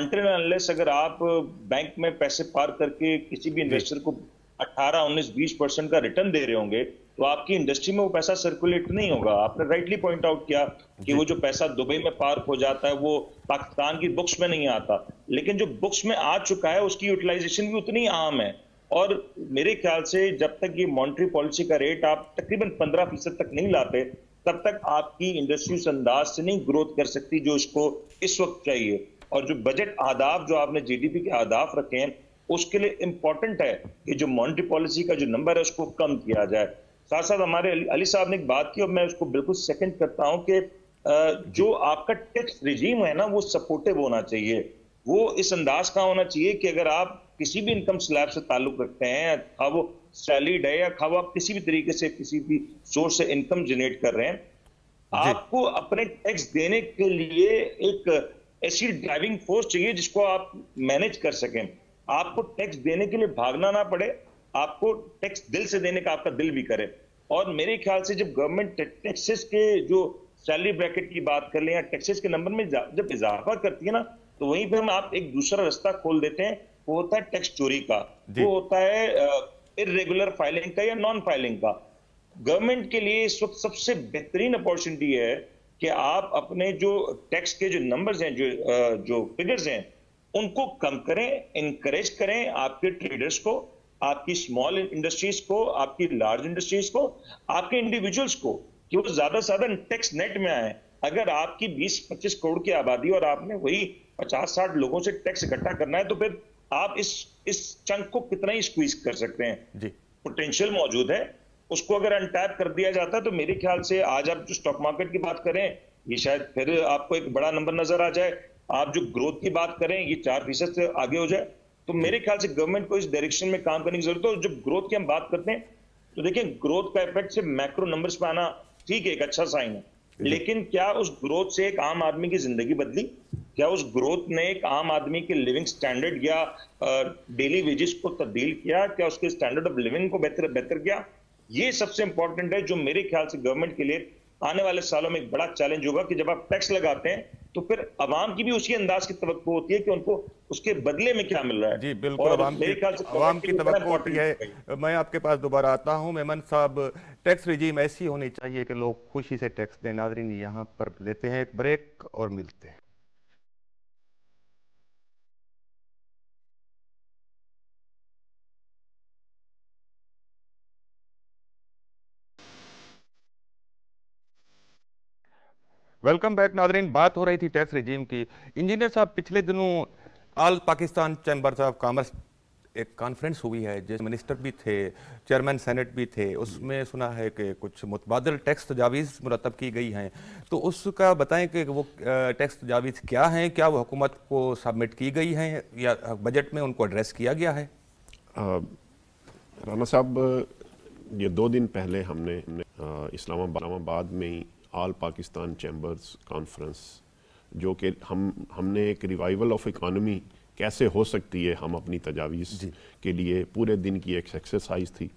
अनलेस अगर आप बैंक में पैसे पार करके किसी भी इन्वेस्टर को 18, 19, 20 परसेंट का रिटर्न दे रहे होंगे तो आपकी इंडस्ट्री में वो पैसा सर्कुलेट नहीं होगा आपने राइटली पॉइंट आउट किया कि वो जो पैसा दुबई में पार्क हो जाता है वो पाकिस्तान की बुक्स में नहीं आता लेकिन जो बुक्स में आ चुका है उसकी यूटिलाइजेशन भी उतनी आम है और मेरे ख्याल से जब तक ये मॉनिटरी पॉलिसी का रेट आप तकरीबन पंद्रह फीसद तक नहीं लाते तब तक आपकी इंडस्ट्री उस अंदाज से नहीं ग्रोथ कर सकती जो इसको इस वक्त चाहिए और जो बजट आदाफ जो आपने जीडीपी के आदाफ रखे हैं उसके लिए इंपॉर्टेंट है कि जो मॉनिटरी पॉलिसी का जो नंबर है उसको कम किया जाए साथ साथ हमारे अली साहब ने एक बात की और मैं उसको बिल्कुल सेकंड करता हूं कि जो आपका टैक्स रिजीम है ना वो सपोर्टिव होना चाहिए वो इस अंदाज का होना चाहिए कि अगर आप किसी भी इनकम स्लैब से ताल्लुक रखते हैं खा वो सैलिड है या खा वो आप किसी भी तरीके से किसी भी सोर्स से इनकम जनरेट कर रहे हैं आपको अपने टैक्स देने के लिए एक ऐसी ड्राइविंग फोर्स चाहिए जिसको आप मैनेज कर सकें आपको टैक्स देने के लिए भागना ना पड़े आपको टैक्स दिल से देने का आपका दिल भी करे और मेरे ख्याल से जब गवर्नमेंट टैक्सेस के जो सैलरी ब्रैकेट की बात कर ले या टैक्सेस के नंबर में जब इजाफा करती है ना तो वहीं पर हम आप एक दूसरा रास्ता खोल देते हैं वो होता है टैक्स चोरी का वो होता है इरेगुलर फाइलिंग का या नॉन फाइलिंग का गवर्नमेंट के लिए इस वक्त सबसे बेहतरीन अपॉर्चुनिटी है कि आप अपने जो टैक्स के जो नंबर्स हैं जो जो फिगर्स हैं उनको कम करें इंकरेज करें आपके ट्रेडर्स को आपकी स्मॉल इंडस्ट्रीज को आपकी लार्ज इंडस्ट्रीज को आपके इंडिविजुअल्स को कि वो ज्यादा से ज्यादा टैक्स नेट में आए अगर आपकी 20-25 करोड़ की आबादी और आपने वही 50-60 लोगों से टैक्स इकट्ठा करना है तो फिर आप इस इस चंक को कितना ही स्क्वीज कर सकते हैं पोटेंशियल मौजूद है उसको अगर अनटैप कर दिया जाता है तो मेरे ख्याल से आज आप जो स्टॉक मार्केट की बात करें ये शायद फिर आपको एक बड़ा नंबर नजर आ जाए आप जो ग्रोथ की बात करें ये चार फीसद से आगे हो जाए तो मेरे ख्याल से गवर्नमेंट को इस डायरेक्शन में काम करने की जरूरत है और जब ग्रोथ की हम बात करते हैं तो देखिए ग्रोथ का इफेक्ट से मैक्रो नंबर्स पे आना ठीक है एक अच्छा साइन है लेकिन क्या उस ग्रोथ से एक आम आदमी की जिंदगी बदली क्या उस ग्रोथ ने एक आम आदमी के लिविंग स्टैंडर्ड या डेली वेजेस को तब्दील किया क्या उसके स्टैंडर्ड ऑफ लिविंग को बेहतर बेहतर किया ये सबसे इंपॉर्टेंट है जो मेरे ख्याल से गवर्नमेंट के लिए आने वाले सालों में एक बड़ा चैलेंज होगा कि जब आप टैक्स लगाते हैं तो फिर अवाम की भी उसी अंदाज की तो होती है कि उनको उसके बदले में क्या मिल रहा है जी बिल्कुल अवाम की अवाम की तो होती है मैं आपके पास दोबारा आता हूँ मेमन साहब टैक्स रिजीम ऐसी होनी चाहिए कि लोग खुशी से टैक्स दें नाजरीन यहाँ पर लेते हैं एक ब्रेक और मिलते हैं वेलकम बैक नादरीन बात हो रही थी टैक्स रिजीम की इंजीनियर साहब पिछले दिनों all Pakistan chambers of commerce एक कॉन्फ्रेंस हुई है जिस मिनिस्टर भी थे चेयरमैन सेनेट भी थे उसमें सुना है कि कुछ मुतबादल टैक्स तजावीज़ मुरतब की गई हैं तो उसका बताएं कि वो टैक्स तजावीज़ क्या हैं क्या वो हुकूमत को सबमिट की गई हैं या बजट में उनको एड्रेस किया गया है राना साहब ये दो दिन पहले हमने, इस्लामाबाद में ही ऑल पाकिस्तान चैम्बर्स कॉन्फ्रेंस जो कि हम हमने एक रिवाइवल ऑफ इकानमी कैसे हो सकती है हम अपनी तजावीज़ के लिए पूरे दिन की एक एक्सरसाइज थी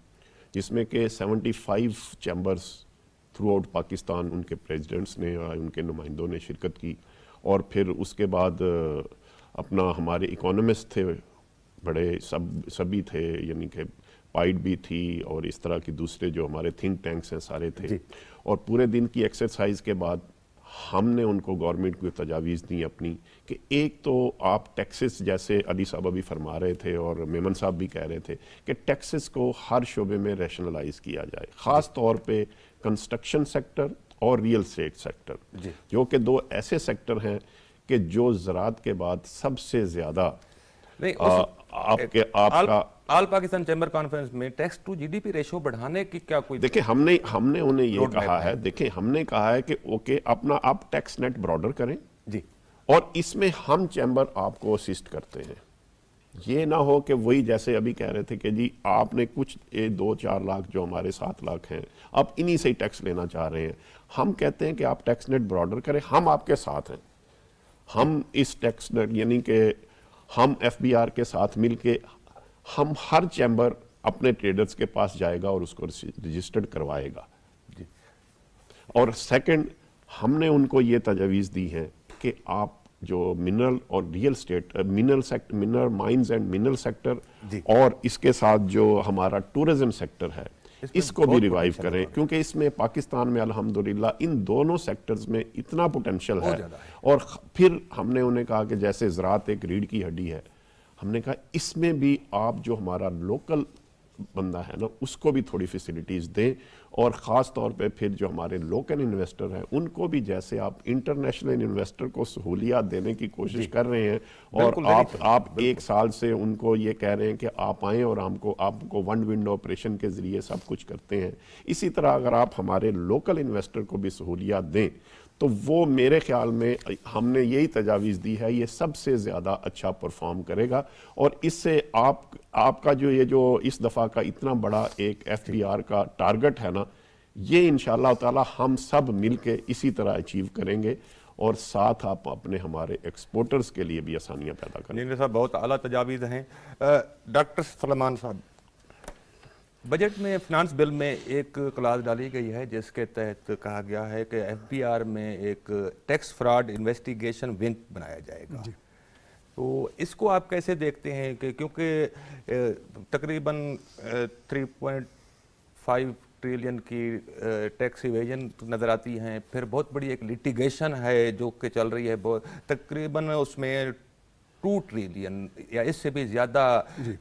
जिसमें कि 75 चैम्बर्स थ्रू आउट पाकिस्तान उनके प्रेसिडेंट्स ने और उनके नुमाइंदों ने शिरकत की और फिर उसके बाद अपना हमारे इकोनमिस्ट थे बड़े सब सभी थे यानी कि पाइड भी थी और इस तरह की दूसरे जो हमारे थिंक टैंक्स हैं सारे थे और पूरे दिन की एक्सरसाइज के बाद हमने उनको गवर्नमेंट को तजावीज़ दी अपनी कि एक तो आप टैक्सेस जैसे अली साहब अभी फरमा रहे थे और मेमन साहब भी कह रहे थे कि टैक्सेस को हर शोबे में रैशनलाइज किया जाए ख़ास तौर पे कंस्ट्रक्शन सेक्टर और रियल स्टेट सेक्टर जो कि दो ऐसे सेक्टर हैं कि जो ज़रात के बाद सबसे ज़्यादा आपके आपका ऑल पाकिस्तान चैम्बर कॉन्फ्रेंस में टैक्स टू जीडीपी रेशियो बढ़ाने की क्या कोई देखिए हमने हमने उन्हें ये कहा है देखिए हमने कहा है कि ओके अपना आप टैक्स नेट ब्रॉडर करें जी और इसमें हम चैम्बर आपको असिस्ट करते हैं ये ना हो कि वही जैसे अभी कह रहे थे कि जी आपने कुछ ए, दो चार लाख जो हमारे सात लाख हैं आप इन्हीं से ही टैक्स लेना चाह रहे हैं हम कहते हैं कि आप टैक्स नेट ब्रॉडर करें हम आपके साथ हैं हम इस टैक्स नेट यानी कि हम एफबीआर के साथ मिलके हम हर चैम्बर अपने ट्रेडर्स के पास जाएगा और उसको रजिस्टर्ड करवाएगा और सेकंड हमने उनको ये तजावीज़ दी है कि आप जो मिनरल और real estate mineral sector mineral mines and mineral sector और इसके साथ जो हमारा टूरिज्म सेक्टर है इसको भी रिवाइव करें क्योंकि इसमें पाकिस्तान में अल्हम्दुलिल्लाह इन दोनों सेक्टर्स में इतना पोटेंशियल है और फिर हमने उन्हें कहा कि जैसे ज़रात एक रीढ़ की हड्डी है हमने कहा इसमें भी आप जो हमारा लोकल बंदा है ना उसको भी थोड़ी फैसिलिटीज़ दें और ख़ास तौर पे फिर जो हमारे लोकल इन्वेस्टर हैं उनको भी जैसे आप इंटरनेशनल इन्वेस्टर को सहूलियात देने की कोशिश कर रहे हैं और आप आप एक साल से उनको ये कह रहे हैं कि आप आएँ और हमको आपको वन विंडो ऑपरेशन के ज़रिए सब कुछ करते हैं इसी तरह अगर आप हमारे लोकल इन्वेस्टर को भी सहूलियात दें तो वो मेरे ख्याल में हमने यही तजावीज़ दी है ये सबसे ज़्यादा अच्छा परफॉर्म करेगा और इससे आप आपका जो ये जो इस दफ़ा का इतना बड़ा एक एफ का टारगेट है ना ये इन ताला हम सब मिल के इसी तरह अचीव करेंगे और साथ आप अपने हमारे एक्सपोर्टर्स के लिए भी आसानियाँ पैदा करेंगे साहब बहुत अला तजावीज़ हैं डॉक्टर सलमान साहब बजट में फिनांस बिल में एक क्लास डाली गई है जिसके तहत कहा गया है कि एफबीआर में एक टैक्स फ्रॉड इन्वेस्टिगेशन विंग बनाया जाएगा तो इसको आप कैसे देखते हैं कि क्योंकि तकरीबन 3.5 ट्रिलियन की टैक्स इवेजन नज़र आती हैं फिर बहुत बड़ी एक लिटिगेशन है जो कि चल रही है तकरीबन उसमें टू ट्रिलियन या इससे भी ज़्यादा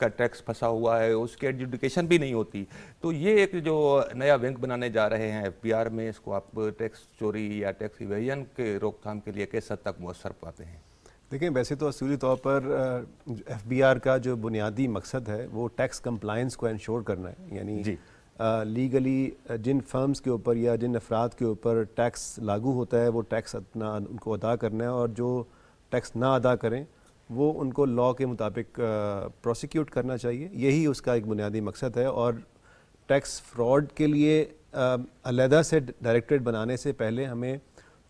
का टैक्स फंसा हुआ है उसकी एडुकेशन भी नहीं होती तो ये एक जो नया बैंक बनाने जा रहे हैं एफ में इसको आप टैक्स चोरी या टैक्स इवेजन के रोकथाम के लिए किस हद तक मौसर पाते हैं देखिए वैसे तो असूली तौर पर आर का जो बुनियादी मकसद है वो टैक्स कंप्लायंस को इंश्योर करना है यानी जी लीगली जिन फर्म्स के ऊपर या जिन अफराद के ऊपर टैक्स लागू होता है वो टैक्स अपना उनको अदा करना है और जो टैक्स ना अदा करें वो उनको लॉ के मुताबिक प्रोसिक्यूट करना चाहिए यही उसका एक बुनियादी मकसद है और टैक्स फ्रॉड के लिए अलहदा से डायरेक्टरेट बनाने से पहले हमें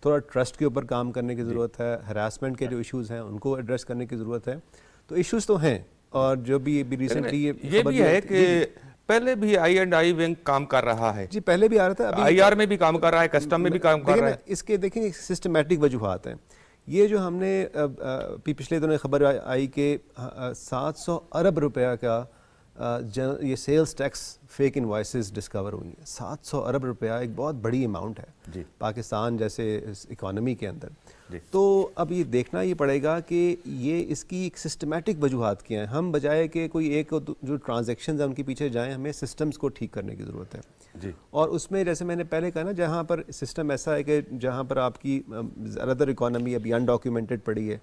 थोड़ा ट्रस्ट के ऊपर काम करने की ज़रूरत है हरासमेंट के हाँ। जो इश्यूज हैं उनको एड्रेस करने की ज़रूरत है तो इश्यूज तो हैं और जो भी अभी रिसेंटली ये, ये भी है कि पहले भी आई एंड आई बैंक काम कर रहा है जी पहले भी आ रहा था आई आर में भी काम कर रहा है कस्टम में भी काम कर रहा है इसके देखिए सिस्टमेटिक वजूहत हैं ये जो हमने पिछले दिनों खबर आई कि 700 अरब रुपया का जन, ये sales tax fake invoices discover हुई हैं 700 अरब रुपया एक बहुत बड़ी अमाउंट है जी पाकिस्तान जैसे इकोनॉमी के अंदर तो अब ये देखना ही पड़ेगा कि ये इसकी एक सिस्टमेटिक वजूहत क्या हैं हम बजाय कि कोई एक जो ट्रांजेक्शन है उनके पीछे जाएँ हमें सिस्टम्स को ठीक करने की ज़रूरत है जी और उसमें जैसे मैंने पहले कहा ना जहाँ पर सिस्टम ऐसा है कि जहाँ पर आपकी ज़्यादातर इकोनॉमी अभी अनडॉक्यूमेंटेड पड़ी है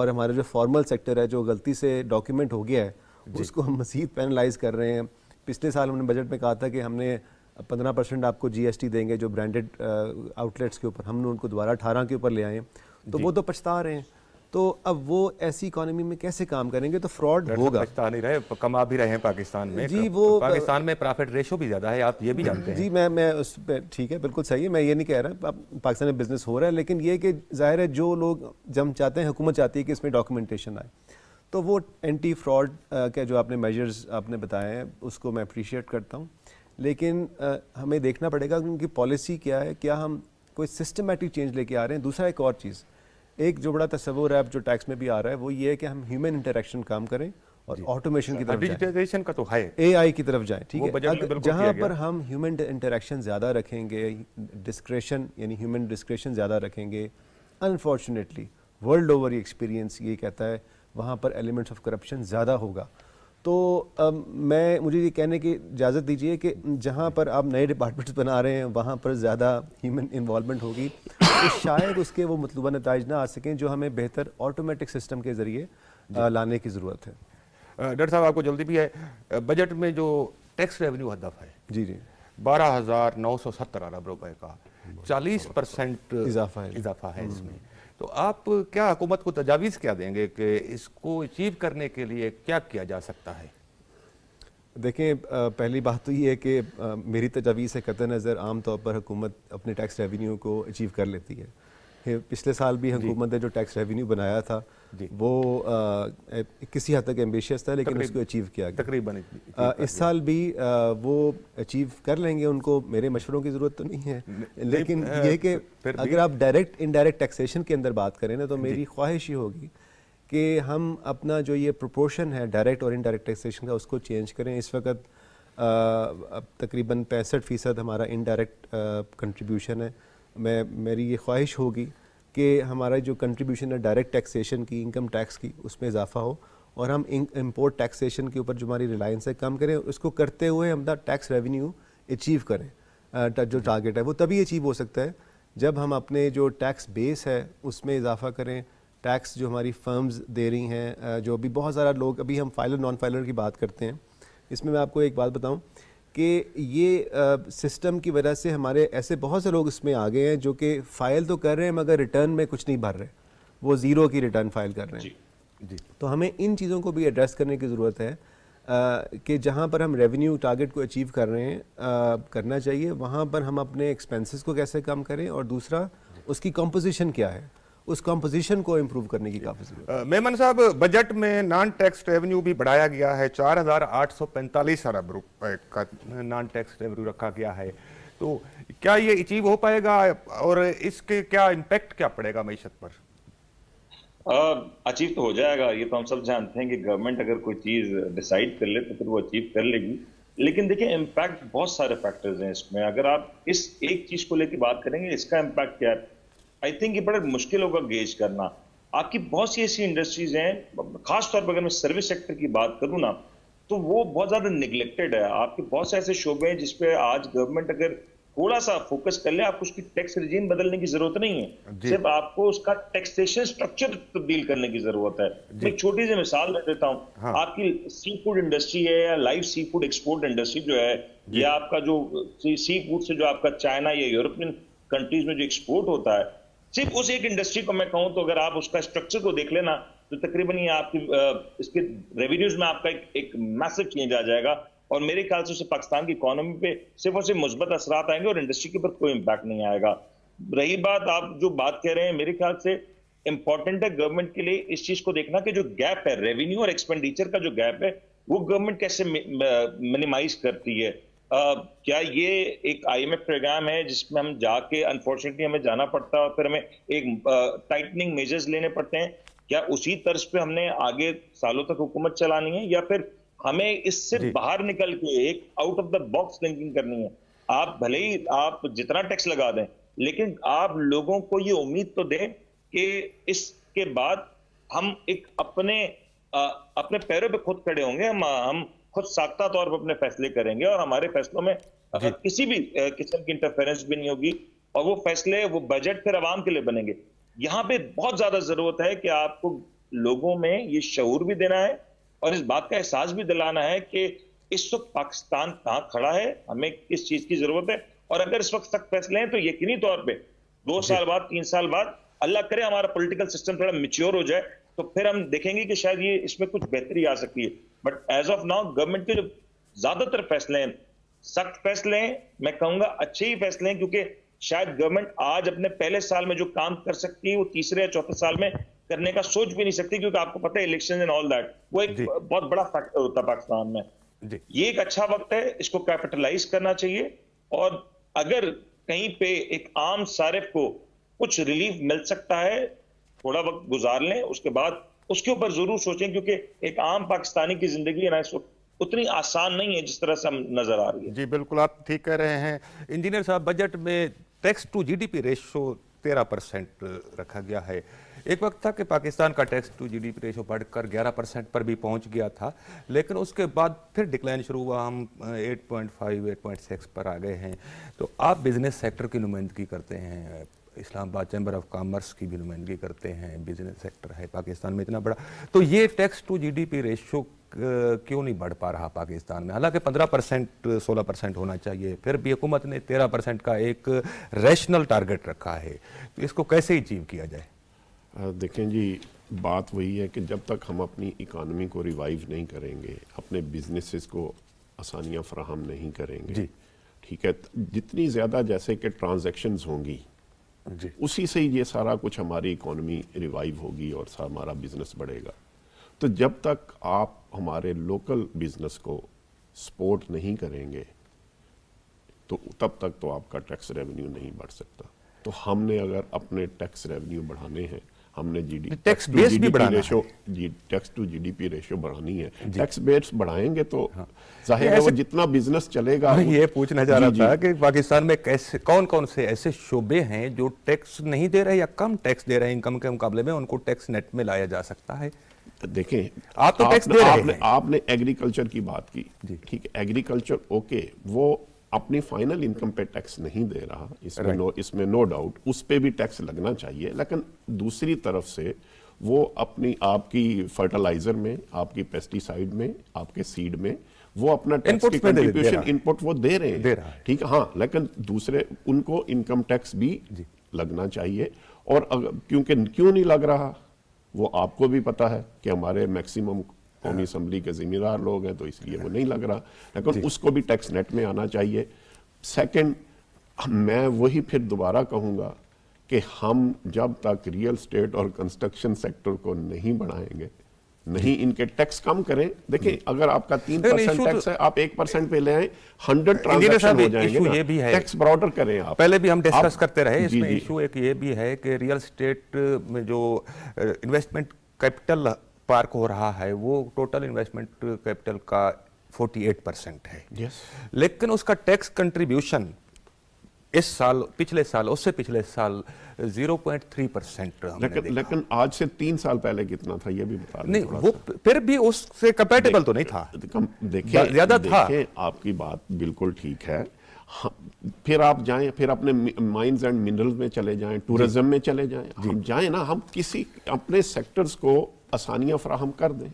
और हमारा जो फॉर्मल सेक्टर है जो गलती से डॉक्यूमेंट हो गया है उसको हम मज़ीद पेनलाइज कर रहे हैं पिछले साल हमने बजट में कहा था कि हमने पंद्रह परसेंट आपको जीएसटी देंगे जो ब्रांडेड आउटलेट्स के ऊपर हमने उनको दोबारा अठारह के ऊपर ले आए तो वो तो पछता रहे हैं तो अब वो ऐसी इकोनॉमी में कैसे काम करेंगे तो फ्रॉड तो होगा नहीं रहे कमा भी रहे हैं पाकिस्तान में जी तो वो तो पाकिस्तान में प्रॉफिट रेशो भी ज़्यादा है आप ये भी जानते हैं जी मैं मैं उस पर ठीक है बिल्कुल सही है मैं ये नहीं कह रहा पाकिस्तान में बिज़नेस हो रहा है लेकिन ये कि ज़ाहिर है जो लोग जम चाहते हैं हुकूमत चाहती है कि इसमें डॉक्यूमेंटेशन आए तो वो एंटी फ्रॉड के जो आपने मेजर्स आपने बताए हैं उसको मैं अप्रिशिएट करता हूँ लेकिन हमें देखना पड़ेगा उनकी पॉलिसी क्या है क्या हम कोई सिस्टमेटिक चेंज लेके आ रहे हैं दूसरा एक और चीज़ एक जो बड़ा तस्वूर है अब जो टैक्स में भी आ रहा है वो ये है कि हम ह्यूमन इंटरेक्शन काम करें और ऑटोमेशन की तरफ डिजिटाइजेशन का तो है आई की तरफ जाए ठीक है जहाँ पर हम ह्यूमन इंटरेक्शन ज़्यादा रखेंगे डिस्क्रेशन यानी ह्यूमन डिस्क्रेशन ज़्यादा रखेंगे अनफॉर्चुनेटली वर्ल्ड ओवर एक्सपीरियंस ये कहता है वहाँ पर एलिमेंट्स ऑफ करप्शन ज़्यादा होगा तो अब मैं मुझे ये कहने की इजाज़त दीजिए कि जहाँ पर आप नए डिपार्टमेंट्स बना रहे हैं वहाँ पर ज़्यादा ह्यूमन इन्वॉलमेंट होगी तो शायद उसके वो मतलूबा नतज ना आ सकें जो हमें बेहतर ऑटोमेटिक सिस्टम के ज़रिए लाने की ज़रूरत है डॉक्टर साहब आपको जल्दी भी है बजट में जो टैक्स रेवेन्यू हदफ है जी जी बारह हज़ार नौ सौ सत्तर अरब रुपये का चालीस परसेंट इजाफा है इजाफा है इसमें तो आप क्या हुकूमत को तजावीज़ क्या देंगे कि इसको अचीव करने के लिए क्या किया जा सकता है देखें पहली बात तो ये है कि मेरी तजावीज़ से कत नज़र आम तौर पर हुकूमत अपने टैक्स रेवेन्यू को अचीव कर लेती है पिछले साल भी हुकूमत ने जो टैक्स रेवेन्यू बनाया था वो आ, किसी हद तक एम्बिशियस था लेकिन उसको अचीव किया गया तकरीबन इस साल भी आ, वो अचीव कर लेंगे उनको मेरे मशवरों की ज़रूरत तो नहीं है लेकिन ये कि अगर आप डायरेक्ट इनडायरेक्ट टैक्सेशन के अंदर बात करें ना तो मेरी ख्वाहिश ये होगी कि हम अपना जो ये प्रोपोर्शन है डायरेक्ट और इनडायरेक्ट टैक्सेशन का उसको चेंज करें इस वक्त अब तकरीबन पैंसठ फ़ीसद हमारा इनडायरेक्ट कंट्रीब्यूशन है मैं मेरी ये ख्वाहिश होगी कि हमारा जो कंट्रीब्यूशन है डायरेक्ट टैक्सेशन की इनकम टैक्स की उसमें इजाफा हो और हम इम्पोर्ट टैक्सेशन के ऊपर जो हमारी रिलायंस है कम करें उसको करते हुए हम टैक्स रेवेन्यू अचीव करें जो टारगेट है वो तभी अचीव हो सकता है जब हम अपने जो टैक्स बेस है उसमें इजाफा करें टैक्स जो हमारी फर्म्स दे रही हैं जो अभी बहुत सारा लोग अभी हम फाइलर नॉन फाइलर की बात करते हैं इसमें मैं आपको एक बात बताऊं कि ये सिस्टम की वजह से हमारे ऐसे बहुत से लोग इसमें आ गए हैं जो कि फ़ाइल तो कर रहे हैं मगर रिटर्न में कुछ नहीं भर रहे वो ज़ीरो की रिटर्न फाइल कर रहे हैं जी, जी। तो हमें इन चीज़ों को भी एड्रेस करने की ज़रूरत है कि जहाँ पर हम रेवेन्यू टारगेट को अचीव कर रहे हैं आ, करना चाहिए वहाँ पर हम अपने एक्सपेंसेस को कैसे कम करें और दूसरा उसकी कंपोजिशन क्या है उस कंपोजिशन को इम्प्रूव करने की काफ़ी जरूरत मेमन साहब बजट में नॉन टैक्स रेवेन्यू भी बढ़ाया गया है चार हज़ार आठ सौ पैंतालीस अरब रुपए का नॉन टैक्स रेवेन्यू रखा गया है तो क्या ये अचीव हो पाएगा और इसके क्या इम्पेक्ट क्या पड़ेगा मीशत पर अचीव तो हो जाएगा ये तो हम सब जानते हैं कि गवर्नमेंट अगर कोई चीज़ डिसाइड कर ले तो फिर वो अचीव कर लेगी लेकिन देखिए इम्पैक्ट बहुत सारे फैक्टर्स हैं इसमें अगर आप इस एक चीज़ को लेकर बात करेंगे इसका इम्पैक्ट क्या है आई थिंक ये बड़ा मुश्किल होगा गेज करना आपकी बहुत सी ऐसी इंडस्ट्रीज हैं खासतौर पर अगर मैं सर्विस सेक्टर की बात करूँ ना तो वो बहुत ज़्यादा निगलेक्टेड है आपके बहुत से ऐसे शोबे हैं जिसपे आज गवर्नमेंट अगर थोड़ा सा फोकस कर ले आपको उसकी टैक्स रिजीम बदलने की जरूरत नहीं है सिर्फ आपको उसका टैक्सेशन स्ट्रक्चर तब्दील करने की जरूरत है एक छोटी सी मिसाल दे देता हूँ हाँ। आपकी सी फूड इंडस्ट्री है या live sea food export industry जो है या आपका जो सी फूड से जो आपका चाइना या यूरोपियन कंट्रीज में जो एक्सपोर्ट होता है सिर्फ उस एक इंडस्ट्री को मैं कहूं तो अगर आप उसका स्ट्रक्चर को देख लेना तो तकरीबन ये आपकी इसके रेवेन्यूज में आपका एक, एक मैसेज चेंज आ जाएगा और मेरे ख्याल से उसे पाकिस्तान की इकोनॉमी पे सिर्फ और सिर्फ मुस्बत असरा आएंगे और इंडस्ट्री के ऊपर कोई इम्पैक्ट नहीं आएगा रही बात आप जो बात कह रहे हैं मेरे ख्याल से इंपॉर्टेंट है गवर्नमेंट के लिए इस चीज को देखना कि जो गैप है रेवेन्यू और एक्सपेंडिचर का जो गैप है वो गवर्नमेंट कैसे मिनिमाइज करती है क्या ये एक आईएमएफ प्रोग्राम है जिसमें हम जाके अनफॉर्चुनेटली हमें जाना पड़ता है और फिर हमें एक टाइटनिंग मेजर्स लेने पड़ते हैं क्या उसी तर्ज पे हमने आगे सालों तक हुकूमत चलानी है या फिर हमें इससे बाहर निकल के एक out of the box thinking करनी है आप भले ही आप जितना टैक्स लगा दें लेकिन आप लोगों को ये उम्मीद तो दें कि इसके बाद हम एक अपने आ, अपने पैरों पे खुद खड़े होंगे हम हम खुद साख्ता तौर पर अपने फैसले करेंगे और हमारे फैसलों में किसी भी किस्म की इंटरफेरेंस भी नहीं होगी और वो फैसले वो बजट फिर आवाम के लिए बनेंगे यहाँ पे बहुत ज्यादा जरूरत है कि आपको लोगों में ये शूर भी देना है और इस बात का एहसास भी दिलाना है कि इस वक्त पाकिस्तान कहाँ खड़ा है हमें किस चीज की जरूरत है और अगर इस वक्त सख्त फैसले हैं तो यकीनी तौर पर दो साल बाद तीन साल बाद अल्लाह करे हमारा पोलिटिकल सिस्टम थोड़ा मिच्योर हो जाए तो फिर हम देखेंगे कि शायद ये इसमें कुछ बेहतरी आ सकती है but as of now government के जो ज्यादातर फैसले हैं सख्त फैसले हैं मैं कहूंगा अच्छे ही फैसले हैं क्योंकि शायद गवर्नमेंट आज अपने पहले साल में जो काम कर सकती है वो तीसरे या चौथे साल में करने का सोच भी नहीं सकती क्योंकि आपको पता है इलेक्शन एंड ऑल दैट वो एक बहुत बड़ा फैक्टर होता है पाकिस्तान में ये एक अच्छा वक्त है इसको कैपिटलाइज करना चाहिए और अगर कहीं पे एक आम सारिफ को कुछ रिलीफ मिल सकता है थोड़ा वक्त गुजार लें उसके बाद उसके ऊपर जरूर सोचें क्योंकि एक आम पाकिस्तानी की जिंदगी है ना इस वक्त उतनी आसान नहीं है जिस तरह से हम नजर आ रही है जी बिल्कुल आप ठीक कह रहे हैं इंजीनियर साहब बजट में टैक्स टू जीडीपी रेशो तेरह परसेंट रखा गया है एक वक्त था कि पाकिस्तान का टैक्स टू जीडीपी रेशो बढ़कर 11 परसेंट पर भी पहुंच गया था लेकिन उसके बाद फिर डिक्लाइन शुरू हुआ हम 8.5 8.6 पर आ गए हैं तो आप बिजनेस सेक्टर की नुमाइंदगी करते हैं आबाद चैम्बर ऑफ कॉमर्स की भी नुमाइंदगी करते हैं बिजनेस सेक्टर है पाकिस्तान में इतना बड़ा तो ये टैक्स टू जीडीपी रेशो क्यों नहीं बढ़ पा रहा पाकिस्तान में हालांकि 15 परसेंट सोलह परसेंट होना चाहिए फिर भी हुकूमत ने 13 परसेंट का एक रैशनल टारगेट रखा है तो इसको कैसे अचीव किया जाए देखें जी बात वही है कि जब तक हम अपनी इकानमी को रिवाइव नहीं करेंगे अपने बिजनेस को आसानियाँ फ्राहम नहीं करेंगे जी ठीक है जितनी ज़्यादा जैसे कि ट्रांजेक्शन्स होंगी उसी से ये सारा कुछ हमारी इकोनॉमी रिवाइव होगी और हमारा बिजनेस बढ़ेगा तो जब तक आप हमारे लोकल बिजनेस को सपोर्ट नहीं करेंगे तो तब तक तो आपका टैक्स रेवेन्यू नहीं बढ़ सकता तो हमने अगर अपने टैक्स रेवेन्यू बढ़ाने हैं हमने जीडी टैक्स बेस भी बढ़ाना रेशो जी टैक्स टू जीडीपी रेशियो बढ़ानी है टैक्स बेस बढ़ाएंगे तो हाँ। जाहिर है वो जितना बिजनेस चलेगा ये पूछना चाह रहा था कि पाकिस्तान में कैसे कौन कौन से ऐसे शोबे हैं जो टैक्स नहीं दे रहे या कम टैक्स दे रहे हैं इनकम के मुकाबले में उनको टैक्स नेट में लाया जा सकता है देखें आप तो टैक्स दे रहे हैं आपने एग्रीकल्चर की बात की ठीक है एग्रीकल्चर ओके वो अपनी फाइनल इनकम पे टैक्स नहीं दे रहा इसमें right. नो इसमें नो डाउट उस पर भी टैक्स लगना चाहिए लेकिन दूसरी तरफ से वो अपनी आपकी फर्टिलाइजर में आपकी पेस्टिसाइड में आपके सीड में वो अपना टैक्स इनपुट वो दे रहे हैं ठीक है हाँ लेकिन दूसरे उनको इनकम टैक्स भी लगना चाहिए और क्योंकि क्यों नहीं लग रहा वो आपको भी पता है कि हमारे मैक्सिमम कौमी असम्बली के ज़िम्मेदार लोग हैं तो इसलिए वो नहीं लग रहा लेकिन उसको भी टैक्स नेट में आना चाहिए सेकेंड मैं वही फिर दोबारा कहूँगा कि हम जब तक रियल स्टेट और कंस्ट्रक्शन सेक्टर को नहीं बढ़ाएंगे नहीं इनके टैक्स कम करें देखें अगर आपका तीन परसेंट टैक्स तो है आप एक परसेंट पे ले आए हंड्रेड ट्रांजेक्शन हो जाएंगे ये भी है टैक्स ब्रॉडर करें आप पहले भी हम डिस्कस करते रहे इसमें इशू एक ये भी है कि रियल स्टेट में जो इन्वेस्टमेंट uh, कैपिटल पार्क हो रहा है वो टोटल इन्वेस्टमेंट कैपिटल का 48 परसेंट है yes. लेकिन उसका टैक्स कंट्रीब्यूशन इस साल पिछले साल उससे पिछले साल 0.3 परसेंट लेकिन, लेकिन आज से तीन साल पहले कितना था ये भी बता नहीं वो फिर भी उससे कंपेटेबल तो नहीं था देखिए ज्यादा था आपकी बात बिल्कुल ठीक है फिर आप जाएं फिर अपने माइंस एंड मिनरल्स में चले जाएं टूरिज्म में चले जाएं हम जाएं ना हम किसी अपने सेक्टर्स को आसानियाँ फ्राहम कर दें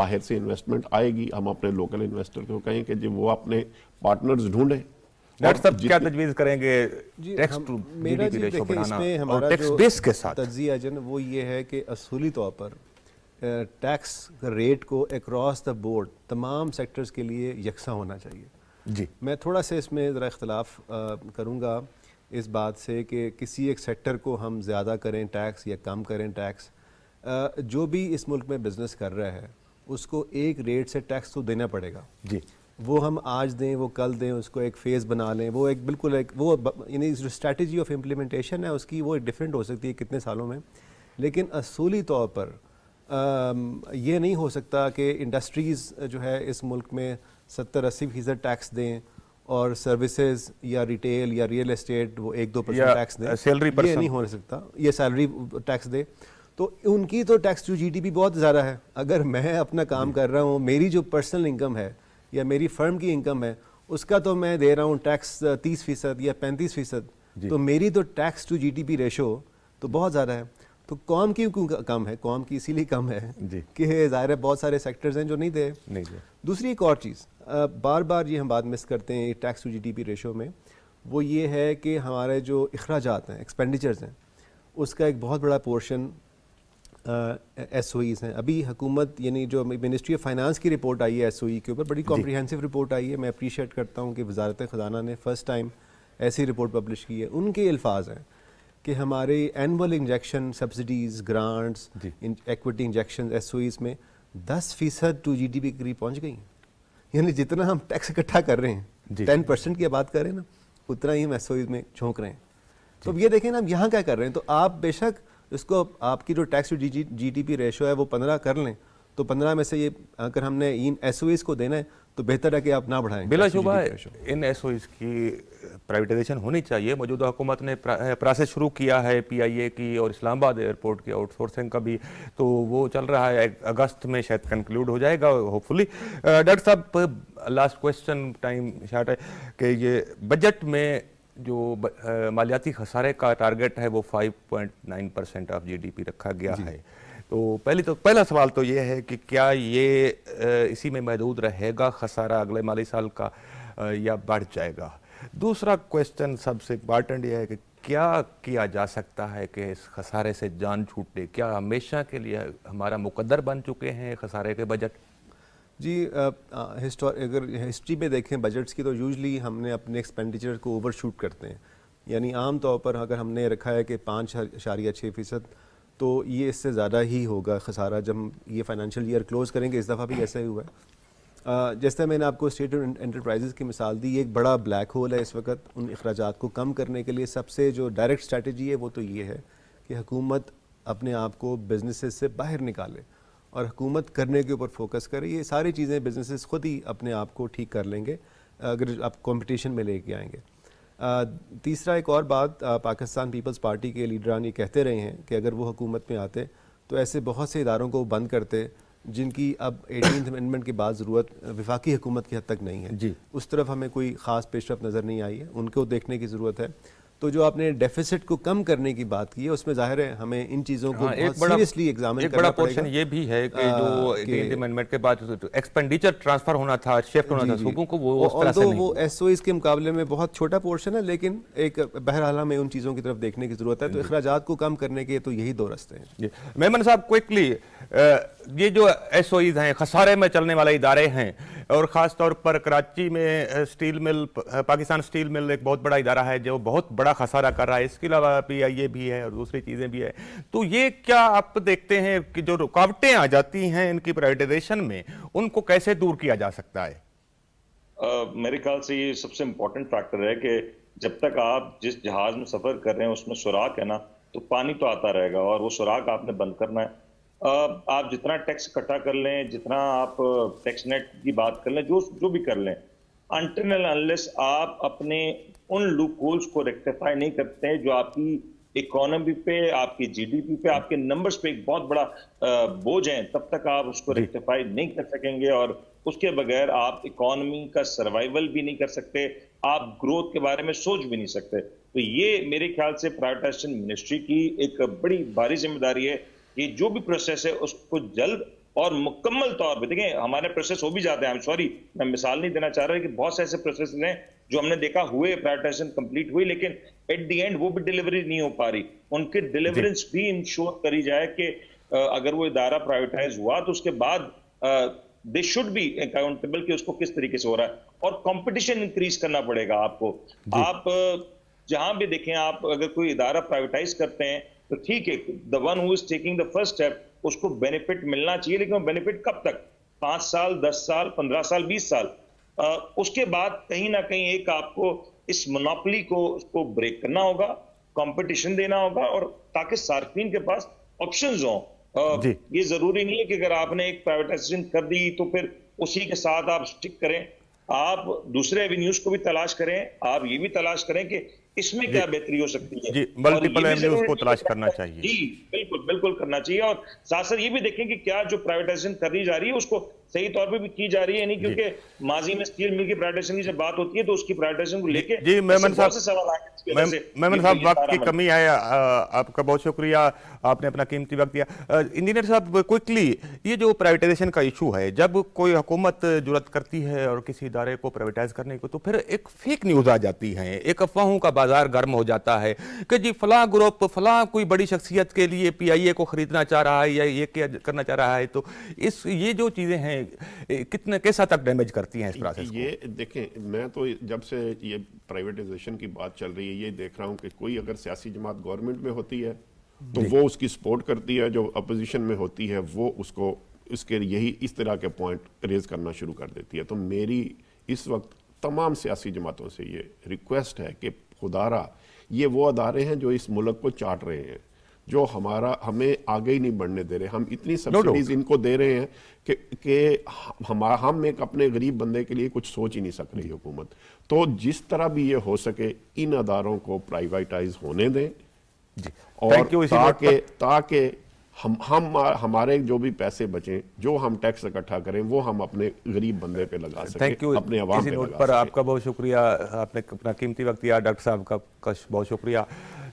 बाहर से इन्वेस्टमेंट आएगी हम अपने लोकल इन्वेस्टर को कहें कि जी वो अपने पार्टनर्स ढूंढें क्या तजवीज करेंगे टैक्स टू जीडीपी और टैक्स बेस के साथ तजिया जन वो ये है कि असूली तौर पर टैक्स रेट को अक्रॉस द बोर्ड तमाम सेक्टर्स के लिए यकसा होना चाहिए जी मैं थोड़ा सा इसमें ज़रा इख्तलाफ करूँगा इस बात से कि किसी एक सेक्टर को हम ज़्यादा करें टैक्स या कम करें टैक्स जो भी इस मुल्क में बिज़नेस कर रहा है उसको एक रेट से टैक्स तो देना पड़ेगा जी वो हम आज दें वो कल दें उसको एक फ़ेज़ बना लें वो एक बिल्कुल एक वो यानी जो स्ट्रेटजी ऑफ इम्प्लीमेंटेशन है उसकी वो डिफरेंट हो सकती है कितने सालों में लेकिन असूली तौर पर आ, ये नहीं हो सकता कि इंडस्ट्रीज़ जो है इस मुल्क में सत्तर अस्सी फीसद टैक्स दें और सर्विसेज या रिटेल या रियल एस्टेट वो एक दो परसेंट टैक्स दें सैलरी पर ये नहीं हो सकता ये सैलरी टैक्स दें तो उनकी तो टैक्स टू जीडीपी बहुत ज़्यादा है अगर मैं अपना काम कर रहा हूँ मेरी जो पर्सनल इनकम है या मेरी फर्म की इनकम है उसका तो मैं दे रहा हूँ टैक्स तीस फीसद या पैंतीस फीसद तो मेरी तो tax to G T ratio तो बहुत ज़्यादा है तो कॉम की क्यों कम है कॉम की इसीलिए कम है कि ज़ाहिर है बहुत सारे सेक्टर्स हैं जो नहीं दे नहीं दे दूसरी एक और चीज़ बार बार ये हम बात मिस करते हैं टैक्स टू जी रेशो में वो ये है कि हमारे जो अखराज हैं एक्सपेंडिचर्स हैं उसका एक बहुत बड़ा पोर्शन एस ओ ईज़ हैं अभी हुकूमत यानी जो मिनिस्ट्री ऑफ फाइनेंस की रिपोर्ट आई है एस ओ ई के ऊपर बड़ी कॉम्प्रीहेंसिव रिपोर्ट आई है मैं अप्रीशिएट करता हूँ कि वजारत ख़जाना ने फ़र्स्ट टाइम ऐसी रिपोर्ट पब्लिश की है उनके अल्फाज हैं कि हमारे annual injection subsidies grants equity injection S O Es में दस फ़ीसद टू तो जी डी पी के करीब पहुँच गई यानी जितना हम टैक्स इकट्ठा कर रहे हैं टेन परसेंट की बात करें ना उतना ही हम एस ओ ईज़ में झोंक रहे हैं तो अब ये देखें ना हम यहाँ क्या कर रहे हैं तो आप बेशक तो इसको आपकी जो tax to G P ratio है वो पंद्रह कर लें तो पंद्रह में से ये अगर हमने इन एस को देना है तो बेहतर है कि आप ना बढ़ाएं बिला बिलाशुबा इन एस की प्राइवेटाइजेशन होनी चाहिए मौजूदा हुकूमत ने प्रोसेस शुरू किया है पीआईए की और इस्लामाबाद एयरपोर्ट की आउटसोर्सिंग का भी तो वो चल रहा है अगस्त में शायद कंक्लूड हो जाएगा होपफुली डॉक्टर साहब लास्ट क्वेश्चन टाइम शार्ट है कि ये बजट में जो मालियाती खसारे का टारगेट है वो 5.9 परसेंट ऑफ जीडीपी रखा गया है तो पहली तो पहला सवाल तो ये है कि क्या ये इसी में महदूद रहेगा खसारा अगले माली साल का या बढ़ जाएगा दूसरा क्वेश्चन सबसे इम्पॉर्टेंट यह है कि क्या किया जा सकता है कि इस खसारे से जान छूटे क्या हमेशा के लिए हमारा मुकद्दर बन चुके हैं खसारे के बजट जी हिस्टोर अगर हिस्ट्री में देखें बजट्स की तो यूजली हमने अपने एक्सपेंडिचर को ओवरशूट करते हैं यानी आम तौर पर अगर हमने रखा है कि पाँच इशारिया छः फ़ीसद तो ये इससे ज़्यादा ही होगा खसारा जब ये फाइनेंशियल ईयर क्लोज़ करेंगे इस दफ़ा भी ऐसा ही हुआ है जैसे मैंने आपको स्टेट इंटरप्राइजेज़ की मिसाल दी एक बड़ा ब्लैक होल है इस वक्त उन अखराज को कम करने के लिए सबसे जो डायरेक्ट स्ट्रेटजी है वो तो ये है कि हुकूमत अपने आप को बिजनेस से बाहर निकाले और हुकूमत करने के ऊपर फोकस करे ये सारी चीज़ें बिजनेसेस खुद ही अपने आप को ठीक कर लेंगे अगर आप कंपटीशन में लेके आएंगे तीसरा एक और बात पाकिस्तान पीपल्स पार्टी के लीडरान ये कहते रहे हैं कि अगर वो हुकूमत में आते तो ऐसे बहुत से इदारों को बंद करते जिनकी अब एटीन अमेंडमेंट के बाद ज़रूरत विफाकी हुकूमत की हद तक नहीं है जी उस तरफ हमें कोई ख़ास पेशरफ नज़र नहीं आई है उनको देखने की ज़रूरत है तो जो आपने डेफिसिट को कम करने की बात की है उसमें जाहिर है हमें इन चीज़ों को हाँ, एक बड़ा सीरियसली एग्जामिन एक बड़ा पोर्शन ये भी है कि जो अमेंडमेंट के बाद एक्सपेंडिचर ट्रांसफर होना था शिफ्ट होना था सूबों को वो उस तरह से नहीं वो एसओएस के मुकाबले में बहुत छोटा पोर्शन है लेकिन एक बहरहाल हमें उन चीज़ों की तरफ देखने की ज़रूरत है तो अखराज को कम करने के तो यही दो रस्ते हैं मेहमान साहब क्विकली ये जो एस हैं खसारे में चलने वाले इदारे हैं और ख़ास तौर पर कराची में steel mill Pakistan steel mill एक बहुत बड़ा इदारा है जो बहुत बड़ा बड़ा खसारा कर रहा है इसके अलावा पी आई ए भी है और दूसरी चीज़ें भी है तो ये क्या आप देखते हैं कि जो रुकावटें आ जाती हैं इनकी प्राइवेटाइजेशन में उनको कैसे दूर किया जा सकता है Uh, मेरे ख्याल से ये सबसे इम्पोर्टेंट फैक्टर है कि जब तक आप जिस जहाज में सफर कर रहे हैं उसमें सुराख है ना तो पानी तो आता रहेगा और वो सुराख आपने बंद करना है uh, आप जितना टैक्स इकट्ठा कर लें जितना आप टैक्स नेट की बात कर लें जो जो भी कर लें अनटिल अनलेस आप अपने उन लूप होल्स को रेक्टिफाई नहीं करते हैं जो आपकी इकोनॉमी पे आपकी जीडीपी पे आपके नंबर्स पे एक बहुत बड़ा बोझ है तब तक आप उसको रेक्टिफाई नहीं कर सकेंगे और उसके बगैर आप इकोनॉमी का सर्वाइवल भी नहीं कर सकते आप ग्रोथ के बारे में सोच भी नहीं सकते तो ये मेरे ख्याल से प्रायोरिटाइजेशन मिनिस्ट्री की एक बड़ी भारी जिम्मेदारी है कि जो भी प्रोसेस है उसको जल्द और मुकम्मल तौर पर देखें हमारे प्रोसेस हो भी जाते हैं सॉरी मैं मिसाल नहीं देना चाह रहा कि बहुत से ऐसे प्रोसेस हैं जो हमने देखा हुए प्रायोरिटाइजेशन कंप्लीट हुई लेकिन एट दी एंड वो भी डिलीवरी नहीं हो पा रही उनके डिलीवरेंस भी इंश्योर करी जाए कि अगर वो इदारा प्रायोरिटाइज हुआ तो उसके बाद दे शुड बी अकाउंटेबल कि उसको किस तरीके से हो रहा है और कंपटीशन इंक्रीज करना पड़ेगा आपको आप जहां भी देखें आप अगर कोई इदारा प्राइवेटाइज करते हैं तो ठीक है the one who is taking the first step उसको बेनिफिट मिलना चाहिए लेकिन बेनिफिट कब तक पांच साल दस साल पंद्रह साल बीस साल उसके बाद कहीं ना कहीं एक आपको इस मोनोपली को उसको ब्रेक करना होगा कंपटीशन देना होगा और ताकि सार्फिन के पास ऑप्शन हों ये जरूरी नहीं है कि अगर आपने एक प्राइवेटाइजेशन कर दी तो फिर उसी के साथ आप स्टिक करें आप दूसरे एवेन्यूज को भी तलाश करें आप ये भी तलाश करें कि इसमें क्या बेहतरी हो सकती है जी मल्टीपल को तलाश करना चाहिए जी बिल्कुल बिल्कुल करना चाहिए और साथ साथ ये भी देखें कि क्या जो प्राइवेटाइजेशन करनी जा रही है उसको सही तौर पे भी की जा रही है नहीं क्योंकि माजी में स्टील मिल की प्राइवेटेशन की जब बात होती है तो उसकी प्राइवेटेशन को लेके जी मेहमान साहब से सवाल आए मेहमान तो साहब वक्त की कमी है आपका बहुत शुक्रिया आपने अपना कीमती वक्त दिया इंजीनियर साहब क्विकली ये जो प्राइवेटाइजेशन का इशू है जब कोई हुकूमत जरूरत करती है और किसी इदारे को प्राइवेटाइज करने को तो फिर एक फेक न्यूज़ आ जाती है एक अफवाहों का बाजार गर्म हो जाता है कि जी फला ग्रुप फला कोई बड़ी शख्सियत के लिए पी आई ए को खरीदना चाह रहा है या ये करना चाह रहा है तो इस ये जो चीज़ें हैं कितने कैसा तक डैमेज करती हैं इस प्रोसेस ये देखें मैं तो जब से ये प्राइवेटाइजेशन की बात चल रही है ये देख रहा हूँ कि कोई अगर सियासी जमात गवर्नमेंट में होती है तो वो उसकी सपोर्ट करती है जो अपोजिशन में होती है वो उसको इसके यही इस तरह के पॉइंट रेज करना शुरू कर देती है तो मेरी इस वक्त तमाम सियासी जमातों से ये रिक्वेस्ट है कि खुदारा ये वो अदारे हैं जो इस मुल्क को चाट रहे हैं जो हमारा हमें आगे ही नहीं बढ़ने दे रहे हम इतनी सब्सिडीज इनको दे रहे हैं कि कि हम हम एक अपने गरीब बंदे के लिए कुछ सोच ही नहीं सक रही हुकूमत तो जिस तरह भी ये हो सके इन अदारों को प्राइवेटाइज होने दें जी। और ताकि ताकि हम हम हमारे जो भी पैसे बचें जो हम टैक्स इकट्ठा करें वो हम अपने गरीब बंदे पे लगा सकें थैंक यू अपने इसी नोट पर आपका बहुत शुक्रिया आपने अपना कीमती वक्त दिया डॉक्टर साहब का बहुत शुक्रिया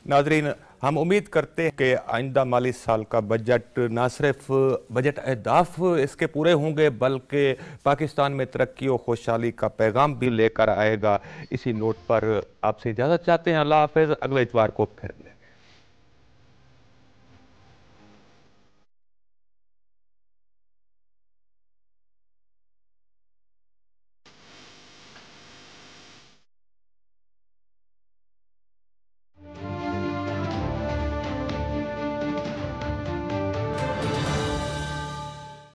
नाजरीन हम उम्मीद करते हैं कि आइंदा माली साल का बजट ना सिर्फ बजट अहदाफ इसके पूरे होंगे बल्कि पाकिस्तान में तरक्की और खुशहाली का पैगाम भी लेकर आएगा इसी नोट पर आपसे इजाज़त चाहते हैं अल्लाह हाफ अगले इतवार को फिर